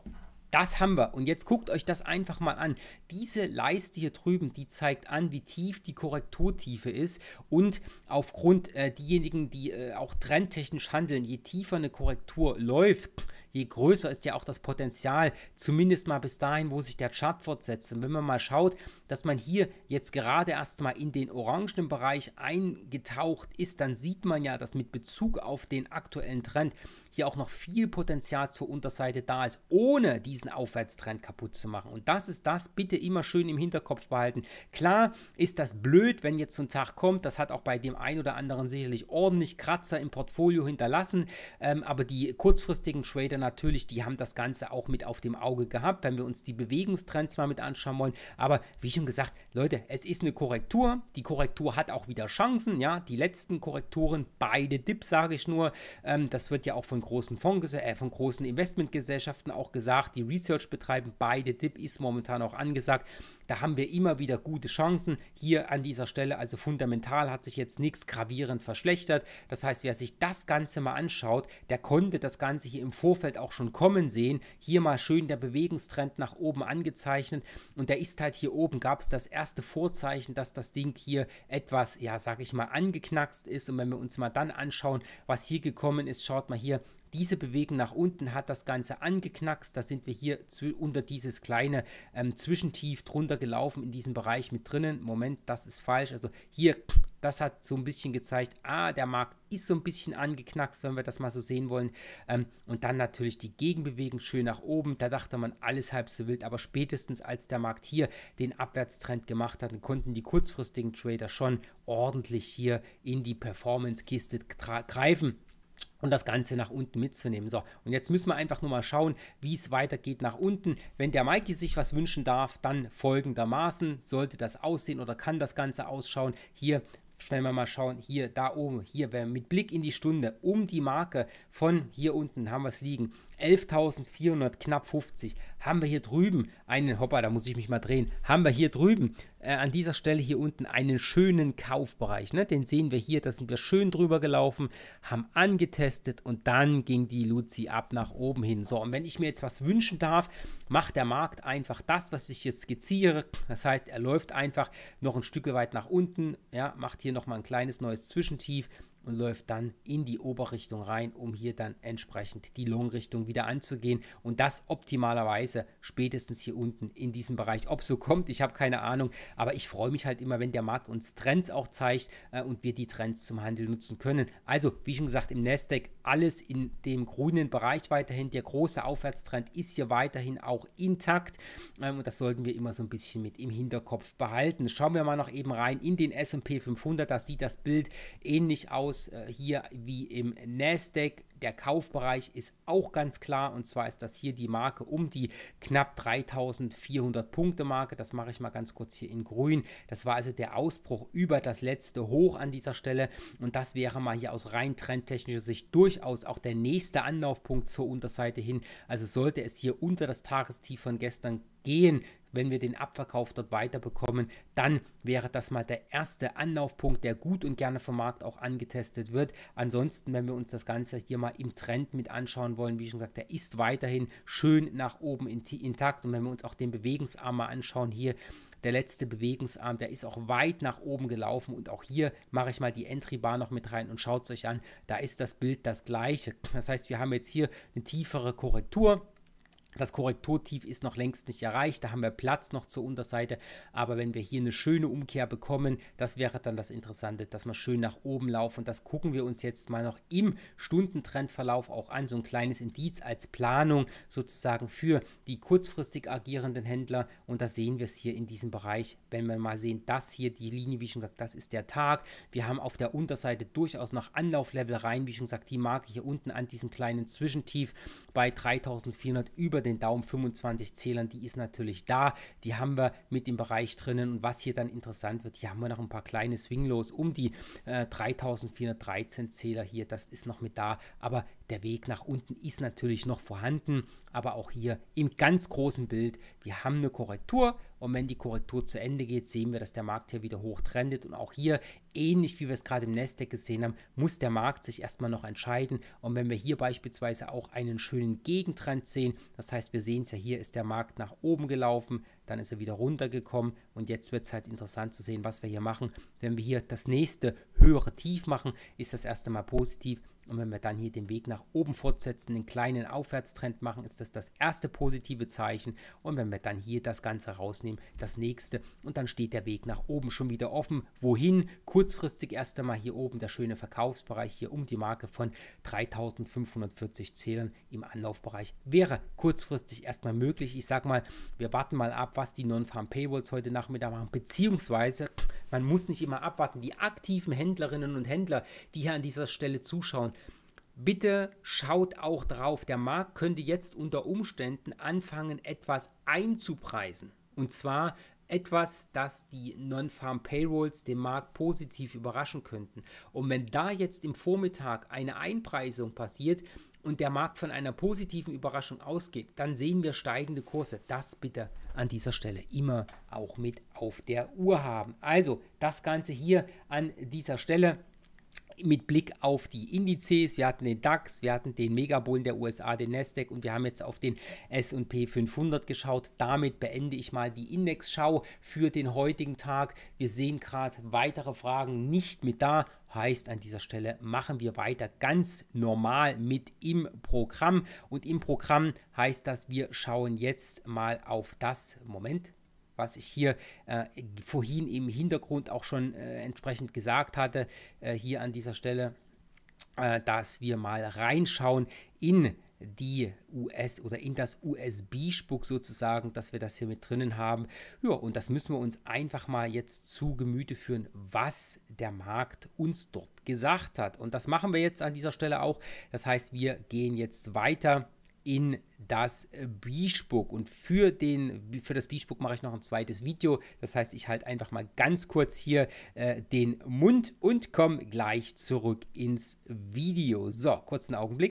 das haben wir. Und jetzt guckt euch das einfach mal an. Diese Leiste hier drüben, die zeigt an, wie tief die Korrekturtiefe ist. Und aufgrund äh, diejenigen, die äh, auch trendtechnisch handeln, je tiefer eine Korrektur läuft, je größer ist ja auch das Potenzial, zumindest mal bis dahin, wo sich der Chart fortsetzt. Und wenn man mal schaut, dass man hier jetzt gerade erstmal in den orangenen Bereich eingetaucht ist, dann sieht man ja, dass mit Bezug auf den aktuellen Trend hier auch noch viel Potenzial zur Unterseite da ist, ohne diesen Aufwärtstrend kaputt zu machen. Und das ist das, bitte immer schön im Hinterkopf behalten. Klar ist das blöd, wenn jetzt so ein Tag kommt, das hat auch bei dem einen oder anderen sicherlich ordentlich Kratzer im Portfolio hinterlassen, ähm, aber die kurzfristigen Trader natürlich, die haben das Ganze auch mit auf dem Auge gehabt, wenn wir uns die Bewegungstrends mal mit anschauen wollen. Aber wie ich schon gesagt, Leute, es ist eine Korrektur. Die Korrektur hat auch wieder Chancen. Ja, die letzten Korrekturen, beide Dips, sage ich nur. Ähm, das wird ja auch von großen Fonds, äh, von großen Investmentgesellschaften auch gesagt, die Research betreiben. Beide Dip ist momentan auch angesagt. Da haben wir immer wieder gute Chancen. Hier an dieser Stelle, also fundamental hat sich jetzt nichts gravierend verschlechtert. Das heißt, wer sich das Ganze mal anschaut, der konnte das Ganze hier im Vorfeld auch schon kommen sehen. Hier mal schön der Bewegungstrend nach oben angezeichnet und der ist halt hier oben, gab es das erste Vorzeichen, dass das Ding hier etwas, ja, sag ich mal, angeknackst ist. Und wenn wir uns mal dann anschauen, was hier gekommen ist, schaut mal hier, diese Bewegung nach unten hat das Ganze angeknackst. Da sind wir hier unter dieses kleine ähm, Zwischentief drunter gelaufen in diesem Bereich mit drinnen. Moment, das ist falsch. Also hier, das hat so ein bisschen gezeigt, ah, der Markt ist so ein bisschen angeknackst, wenn wir das mal so sehen wollen. Ähm, und dann natürlich die Gegenbewegung schön nach oben. Da dachte man, alles halb so wild. Aber spätestens als der Markt hier den Abwärtstrend gemacht hat, konnten die kurzfristigen Trader schon ordentlich hier in die Performance-Kiste greifen und das Ganze nach unten mitzunehmen. So, und jetzt müssen wir einfach nur mal schauen, wie es weitergeht nach unten. Wenn der Mikey sich was wünschen darf, dann folgendermaßen sollte das aussehen oder kann das Ganze ausschauen. Hier schnell mal schauen, hier, da oben, hier mit Blick in die Stunde, um die Marke von hier unten haben wir es liegen, 11.400, knapp 50. Haben wir hier drüben einen, hoppa, da muss ich mich mal drehen, haben wir hier drüben äh, an dieser Stelle hier unten einen schönen Kaufbereich. Ne? Den sehen wir hier, da sind wir schön drüber gelaufen, haben angetestet und dann ging die Luzi ab nach oben hin. So, und wenn ich mir jetzt was wünschen darf, macht der Markt einfach das, was ich jetzt skizziere. Das heißt, er läuft einfach noch ein Stück weit nach unten, ja, macht hier nochmal ein kleines neues Zwischentief, und läuft dann in die Oberrichtung rein, um hier dann entsprechend die Long-Richtung wieder anzugehen und das optimalerweise spätestens hier unten in diesem Bereich. Ob so kommt, ich habe keine Ahnung, aber ich freue mich halt immer, wenn der Markt uns Trends auch zeigt äh, und wir die Trends zum Handel nutzen können. Also, wie schon gesagt, im Nasdaq alles in dem grünen Bereich weiterhin. Der große Aufwärtstrend ist hier weiterhin auch intakt ähm, und das sollten wir immer so ein bisschen mit im Hinterkopf behalten. Schauen wir mal noch eben rein in den S&P 500, da sieht das Bild ähnlich aus aus. Äh, hier wie im Nasdaq, der Kaufbereich ist auch ganz klar und zwar ist das hier die Marke um die knapp 3400 Punkte Marke. Das mache ich mal ganz kurz hier in grün. Das war also der Ausbruch über das letzte Hoch an dieser Stelle und das wäre mal hier aus rein trendtechnischer Sicht durchaus auch der nächste Anlaufpunkt zur Unterseite hin. Also sollte es hier unter das Tagestief von gestern gehen, wenn wir den Abverkauf dort weiterbekommen, dann wäre das mal der erste Anlaufpunkt, der gut und gerne vom Markt auch angetestet wird. Ansonsten, wenn wir uns das Ganze hier mal im Trend mit anschauen wollen, wie schon gesagt, der ist weiterhin schön nach oben intakt. Und wenn wir uns auch den Bewegungsarm mal anschauen hier, der letzte Bewegungsarm, der ist auch weit nach oben gelaufen und auch hier mache ich mal die Entry-Bar noch mit rein und schaut es euch an, da ist das Bild das gleiche. Das heißt, wir haben jetzt hier eine tiefere Korrektur das Korrekturtief ist noch längst nicht erreicht, da haben wir Platz noch zur Unterseite, aber wenn wir hier eine schöne Umkehr bekommen, das wäre dann das Interessante, dass wir schön nach oben laufen und das gucken wir uns jetzt mal noch im Stundentrendverlauf auch an, so ein kleines Indiz als Planung sozusagen für die kurzfristig agierenden Händler und da sehen wir es hier in diesem Bereich, wenn wir mal sehen, das hier, die Linie, wie schon gesagt, das ist der Tag, wir haben auf der Unterseite durchaus noch Anlauflevel rein, wie schon gesagt, die Marke hier unten an diesem kleinen Zwischentief bei 3400 über den Daumen 25 Zählern, die ist natürlich da. Die haben wir mit im Bereich drinnen. Und was hier dann interessant wird, hier haben wir noch ein paar kleine Swinglos um die äh, 3413 Zähler hier. Das ist noch mit da. Aber der Weg nach unten ist natürlich noch vorhanden aber auch hier im ganz großen Bild, wir haben eine Korrektur und wenn die Korrektur zu Ende geht, sehen wir, dass der Markt hier wieder hoch trendet und auch hier, ähnlich wie wir es gerade im Nasdaq gesehen haben, muss der Markt sich erstmal noch entscheiden und wenn wir hier beispielsweise auch einen schönen Gegentrend sehen, das heißt, wir sehen es ja hier, ist der Markt nach oben gelaufen, dann ist er wieder runtergekommen und jetzt wird es halt interessant zu sehen, was wir hier machen. Wenn wir hier das nächste höhere Tief machen, ist das erste Mal positiv, und wenn wir dann hier den Weg nach oben fortsetzen, einen kleinen Aufwärtstrend machen, ist das das erste positive Zeichen. Und wenn wir dann hier das Ganze rausnehmen, das nächste. Und dann steht der Weg nach oben schon wieder offen. Wohin? Kurzfristig erst einmal hier oben der schöne Verkaufsbereich hier um die Marke von 3540 Zählern im Anlaufbereich wäre kurzfristig erstmal möglich. Ich sag mal, wir warten mal ab, was die Non-Farm Paywalls heute Nachmittag machen, beziehungsweise man muss nicht immer abwarten. Die aktiven Händlerinnen und Händler, die hier an dieser Stelle zuschauen, bitte schaut auch drauf. Der Markt könnte jetzt unter Umständen anfangen, etwas einzupreisen. Und zwar etwas, das die Non-Farm Payrolls den Markt positiv überraschen könnten. Und wenn da jetzt im Vormittag eine Einpreisung passiert und der Markt von einer positiven Überraschung ausgeht, dann sehen wir steigende Kurse. Das bitte an dieser Stelle immer auch mit auf der Uhr haben. Also das Ganze hier an dieser Stelle mit Blick auf die Indizes. Wir hatten den DAX, wir hatten den Megabullen der USA, den Nasdaq und wir haben jetzt auf den S&P 500 geschaut. Damit beende ich mal die Indexschau für den heutigen Tag. Wir sehen gerade weitere Fragen nicht mit da. Heißt, an dieser Stelle machen wir weiter ganz normal mit im Programm. Und im Programm heißt das, wir schauen jetzt mal auf das, Moment, was ich hier äh, vorhin im Hintergrund auch schon äh, entsprechend gesagt hatte, äh, hier an dieser Stelle, äh, dass wir mal reinschauen in die US oder in das USB-Spuck sozusagen, dass wir das hier mit drinnen haben. Ja, und das müssen wir uns einfach mal jetzt zu Gemüte führen, was der Markt uns dort gesagt hat. Und das machen wir jetzt an dieser Stelle auch. Das heißt, wir gehen jetzt weiter in das äh, Beachbook. Und für, den, für das Beachbook mache ich noch ein zweites Video. Das heißt, ich halte einfach mal ganz kurz hier äh, den Mund und komme gleich zurück ins Video. So, kurzen Augenblick.